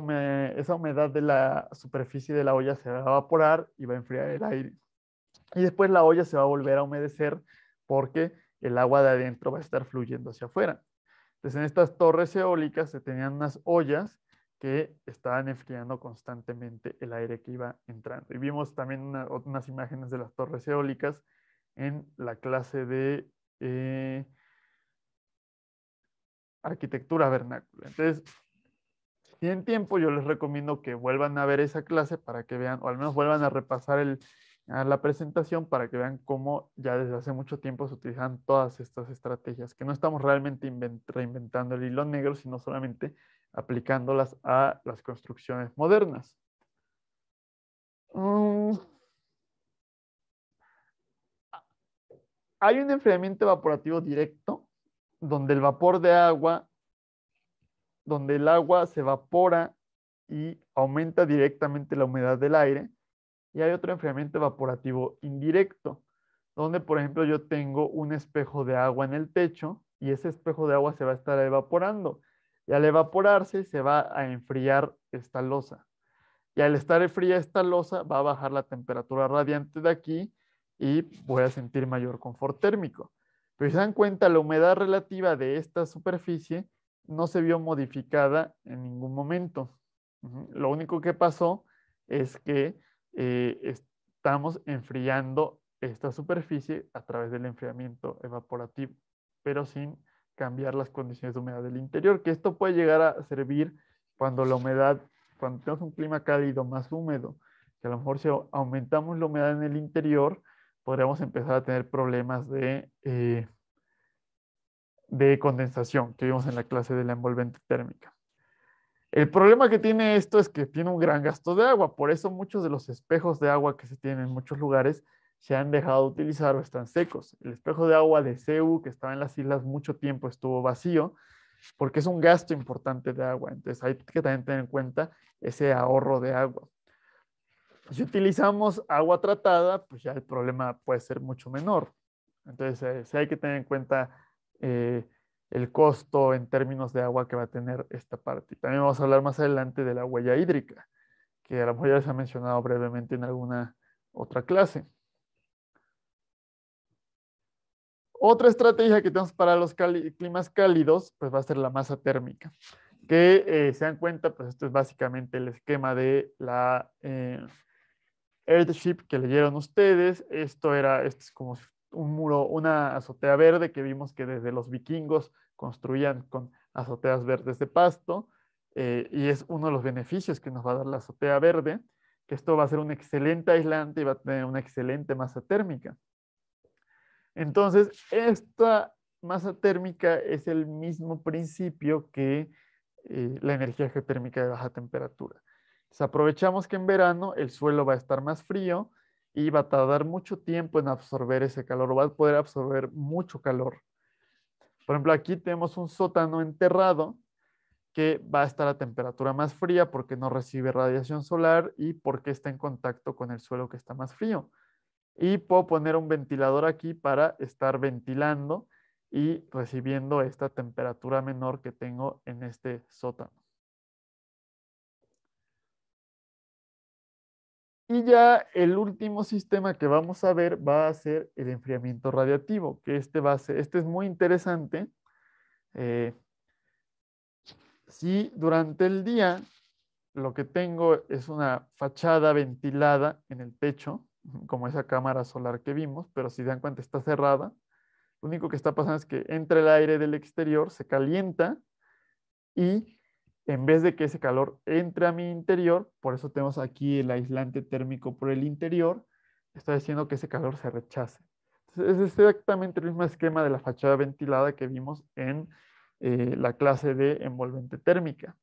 esa humedad de la superficie de la olla se va a evaporar y va a enfriar el aire. Y después la olla se va a volver a humedecer porque el agua de adentro va a estar fluyendo hacia afuera. Entonces en estas torres eólicas se tenían unas ollas que estaban enfriando constantemente el aire que iba entrando. Y vimos también unas imágenes de las torres eólicas en la clase de eh, arquitectura vernácula. Entonces, si tienen tiempo, yo les recomiendo que vuelvan a ver esa clase para que vean, o al menos vuelvan a repasar la presentación para que vean cómo ya desde hace mucho tiempo se utilizan todas estas estrategias, que no estamos realmente reinventando el hilo negro, sino solamente aplicándolas a las construcciones modernas. Mm. hay un enfriamiento evaporativo directo donde el vapor de agua, donde el agua se evapora y aumenta directamente la humedad del aire. Y hay otro enfriamiento evaporativo indirecto, donde por ejemplo yo tengo un espejo de agua en el techo y ese espejo de agua se va a estar evaporando y al evaporarse se va a enfriar esta losa. Y al estar fría esta losa va a bajar la temperatura radiante de aquí y voy a sentir mayor confort térmico. Pero si se dan cuenta, la humedad relativa de esta superficie no se vio modificada en ningún momento. Lo único que pasó es que eh, estamos enfriando esta superficie a través del enfriamiento evaporativo, pero sin cambiar las condiciones de humedad del interior, que esto puede llegar a servir cuando la humedad, cuando tenemos un clima cálido más húmedo, que a lo mejor si aumentamos la humedad en el interior, podríamos empezar a tener problemas de, eh, de condensación que vimos en la clase de la envolvente térmica. El problema que tiene esto es que tiene un gran gasto de agua, por eso muchos de los espejos de agua que se tienen en muchos lugares se han dejado de utilizar o están secos. El espejo de agua de CEU, que estaba en las islas mucho tiempo, estuvo vacío porque es un gasto importante de agua. Entonces hay que también tener en cuenta ese ahorro de agua. Si utilizamos agua tratada, pues ya el problema puede ser mucho menor. Entonces eh, si hay que tener en cuenta eh, el costo en términos de agua que va a tener esta parte. También vamos a hablar más adelante de la huella hídrica, que a lo mejor ya les ha mencionado brevemente en alguna otra clase. Otra estrategia que tenemos para los climas cálidos, pues va a ser la masa térmica, que eh, se dan cuenta, pues esto es básicamente el esquema de la eh, Earthship que leyeron ustedes. Esto era, esto es como un muro, una azotea verde que vimos que desde los vikingos construían con azoteas verdes de pasto. Eh, y es uno de los beneficios que nos va a dar la azotea verde, que esto va a ser un excelente aislante y va a tener una excelente masa térmica. Entonces, esta masa térmica es el mismo principio que eh, la energía geotérmica de baja temperatura. aprovechamos que en verano el suelo va a estar más frío y va a tardar mucho tiempo en absorber ese calor, o va a poder absorber mucho calor. Por ejemplo, aquí tenemos un sótano enterrado que va a estar a temperatura más fría porque no recibe radiación solar y porque está en contacto con el suelo que está más frío y puedo poner un ventilador aquí para estar ventilando y recibiendo esta temperatura menor que tengo en este sótano. Y ya el último sistema que vamos a ver va a ser el enfriamiento radiativo, que este, base este es muy interesante. Eh, si durante el día lo que tengo es una fachada ventilada en el techo, [LAUGHS] como esa cámara solar que vimos, pero si dan cuenta está cerrada. Lo único que está pasando es que entra el aire del exterior, se calienta y en vez de que ese calor entre a mi interior, por eso tenemos aquí el aislante térmico por el interior, está diciendo que ese calor se rechace. Entonces, es exactamente el mismo esquema de la fachada ventilada que vimos en eh, la clase de envolvente térmica.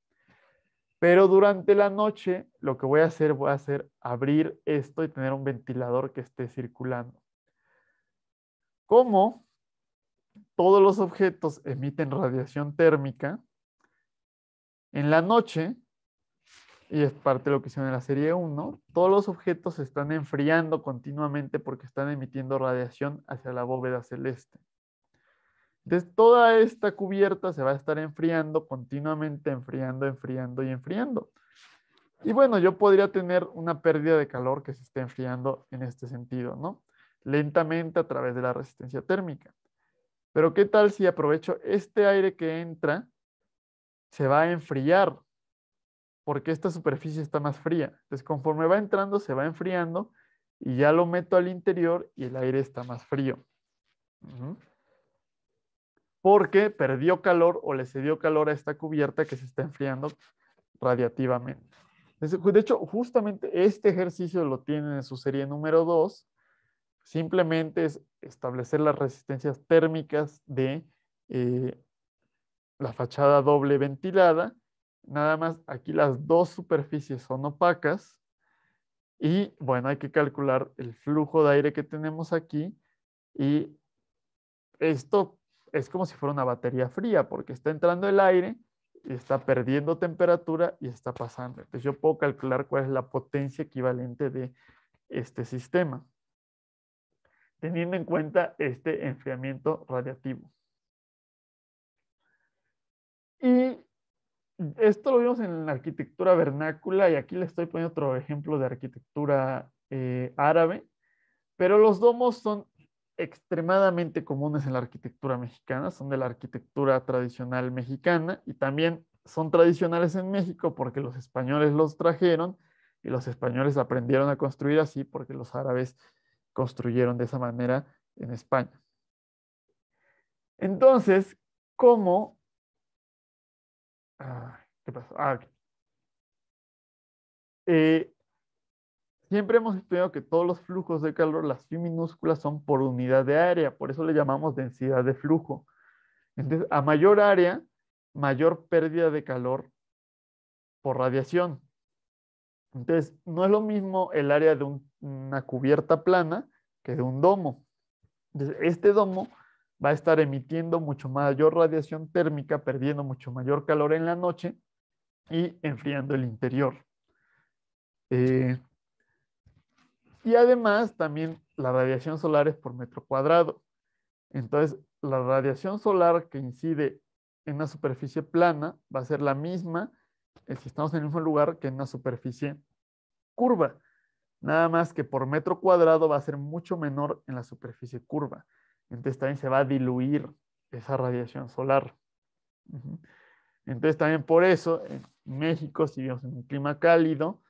Pero durante la noche lo que voy a hacer, voy a hacer abrir esto y tener un ventilador que esté circulando. Como todos los objetos emiten radiación térmica, en la noche, y es parte de lo que hicieron en la serie 1, todos los objetos se están enfriando continuamente porque están emitiendo radiación hacia la bóveda celeste. Entonces, toda esta cubierta se va a estar enfriando continuamente, enfriando, enfriando y enfriando. Y bueno, yo podría tener una pérdida de calor que se esté enfriando en este sentido, ¿no? Lentamente a través de la resistencia térmica. Pero ¿qué tal si aprovecho este aire que entra? Se va a enfriar porque esta superficie está más fría. Entonces, conforme va entrando, se va enfriando y ya lo meto al interior y el aire está más frío porque perdió calor o le cedió calor a esta cubierta que se está enfriando radiativamente. De hecho, justamente este ejercicio lo tienen en su serie número 2. Simplemente es establecer las resistencias térmicas de eh, la fachada doble ventilada. Nada más aquí las dos superficies son opacas. Y bueno, hay que calcular el flujo de aire que tenemos aquí. Y esto es como si fuera una batería fría, porque está entrando el aire y está perdiendo temperatura y está pasando. Entonces yo puedo calcular cuál es la potencia equivalente de este sistema, teniendo en cuenta este enfriamiento radiativo. Y esto lo vimos en la arquitectura vernácula y aquí le estoy poniendo otro ejemplo de arquitectura eh, árabe, pero los domos son extremadamente comunes en la arquitectura mexicana, son de la arquitectura tradicional mexicana y también son tradicionales en México porque los españoles los trajeron y los españoles aprendieron a construir así porque los árabes construyeron de esa manera en España. Entonces, ¿cómo? Ah, ¿Qué pasó? Ah, eh, Siempre hemos estudiado que todos los flujos de calor, las f minúsculas, son por unidad de área, por eso le llamamos densidad de flujo. Entonces, a mayor área, mayor pérdida de calor por radiación. Entonces, no es lo mismo el área de una cubierta plana que de un domo. este domo va a estar emitiendo mucho mayor radiación térmica, perdiendo mucho mayor calor en la noche y enfriando el interior. Eh, y además también la radiación solar es por metro cuadrado. Entonces, la radiación solar que incide en una superficie plana va a ser la misma eh, si estamos en el mismo lugar que en una superficie curva. Nada más que por metro cuadrado va a ser mucho menor en la superficie curva. Entonces también se va a diluir esa radiación solar. Entonces también por eso en México, si vivimos en un clima cálido,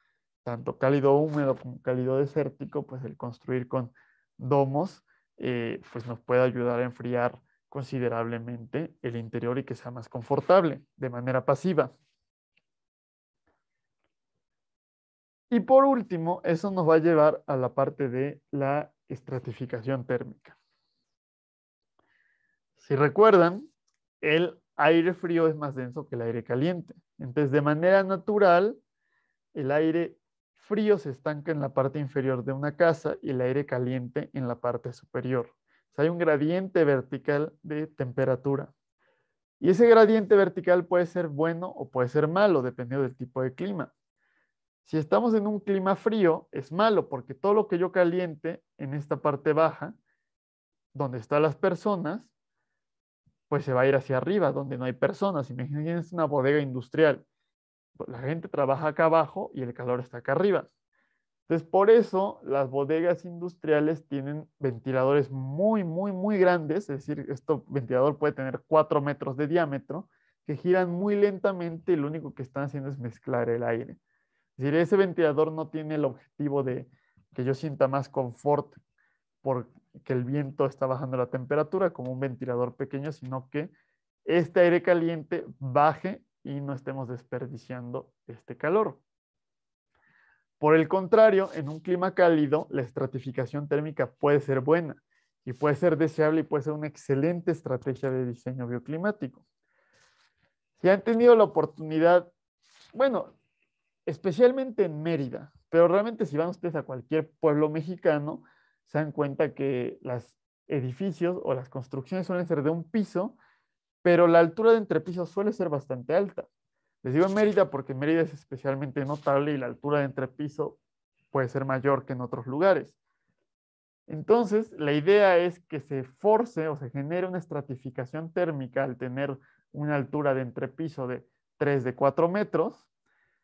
tanto cálido húmedo como cálido desértico, pues el construir con domos, eh, pues nos puede ayudar a enfriar considerablemente el interior y que sea más confortable de manera pasiva. Y por último, eso nos va a llevar a la parte de la estratificación térmica. Si recuerdan, el aire frío es más denso que el aire caliente. Entonces, de manera natural, el aire frío se estanca en la parte inferior de una casa y el aire caliente en la parte superior. O hay un gradiente vertical de temperatura. Y ese gradiente vertical puede ser bueno o puede ser malo, dependiendo del tipo de clima. Si estamos en un clima frío, es malo porque todo lo que yo caliente en esta parte baja, donde están las personas, pues se va a ir hacia arriba, donde no hay personas. Imagínense una bodega industrial pues, la gente trabaja acá abajo y el calor está acá arriba. Entonces, por eso las bodegas industriales tienen ventiladores muy, muy, muy grandes, es decir, este ventilador puede tener 4 metros de diámetro, que giran muy lentamente y lo único que están haciendo es mezclar el aire. Es decir, ese ventilador no tiene el objetivo de que yo sienta más confort porque el viento está bajando la temperatura como un ventilador pequeño, sino que este aire caliente baje y no estemos desperdiciando este calor. Por el contrario, en un clima cálido, la estratificación térmica puede ser buena y puede ser deseable y puede ser una excelente estrategia de diseño bioclimático. Si han tenido la oportunidad, bueno, especialmente en Mérida, pero realmente si van ustedes a cualquier pueblo mexicano, se dan cuenta que los edificios o las construcciones suelen ser de un piso pero la altura de entrepiso suele ser bastante alta. Les digo en Mérida porque Mérida es especialmente notable y la altura de entrepiso puede ser mayor que en otros lugares. Entonces, la idea es que se force o se genere una estratificación térmica al tener una altura de entrepiso de 3 de 4 metros.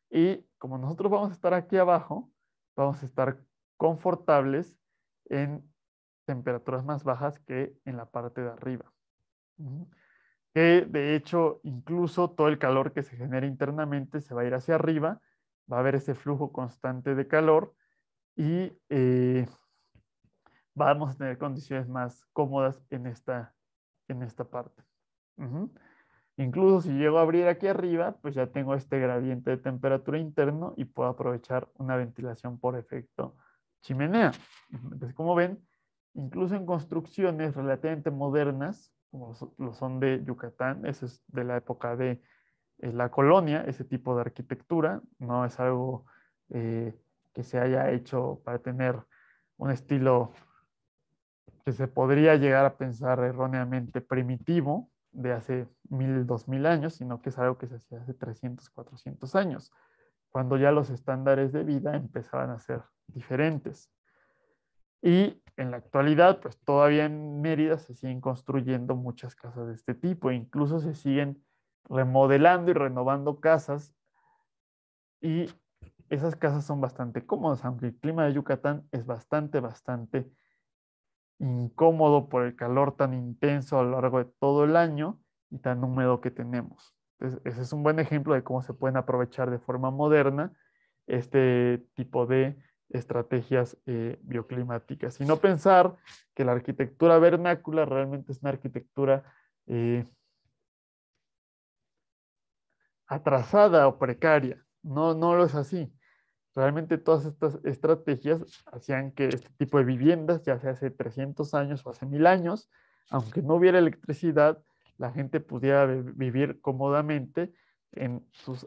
Y como nosotros vamos a estar aquí abajo, vamos a estar confortables en temperaturas más bajas que en la parte de arriba que de hecho incluso todo el calor que se genera internamente se va a ir hacia arriba, va a haber ese flujo constante de calor y eh, vamos a tener condiciones más cómodas en esta, en esta parte. Incluso si llego a abrir aquí arriba, pues ya tengo este gradiente de temperatura interno y puedo aprovechar una ventilación por efecto chimenea. Entonces, como ven, incluso en construcciones relativamente modernas, como lo son de Yucatán, eso es de la época de eh, la colonia, ese tipo de arquitectura, no es algo eh, que se haya hecho para tener un estilo que se podría llegar a pensar erróneamente primitivo de hace mil, dos mil años, sino que es algo que se hacía hace 300, 400 años, cuando ya los estándares de vida empezaban a ser diferentes. Y en la actualidad, pues todavía en Mérida se siguen construyendo muchas casas de este tipo, e incluso se siguen remodelando y renovando casas. Y esas casas son bastante cómodas, aunque el clima de Yucatán es bastante, bastante incómodo por el calor tan intenso a lo largo de todo el año y tan húmedo que tenemos. Entonces, ese es un buen ejemplo de cómo se pueden aprovechar de forma moderna este tipo de estrategias eh, bioclimáticas y no pensar que la arquitectura vernácula realmente es una arquitectura eh, atrasada o precaria. No, no lo es así. Realmente todas estas estrategias hacían que este tipo de viviendas, ya sea hace 300 años o hace mil años, aunque no hubiera electricidad, la gente pudiera vivir cómodamente en sus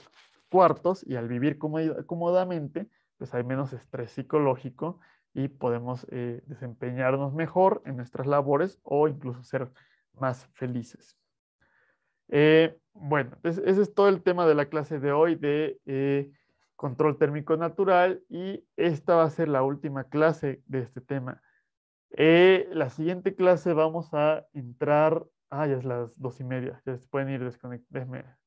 cuartos y al vivir cómodamente pues hay menos estrés psicológico y podemos eh, desempeñarnos mejor en nuestras labores o incluso ser más felices. Eh, bueno, ese es todo el tema de la clase de hoy de eh, control térmico natural y esta va a ser la última clase de este tema. la siguiente clase vamos a entrar, ah, ya es las dos y media, ya se pueden ir, desconectando.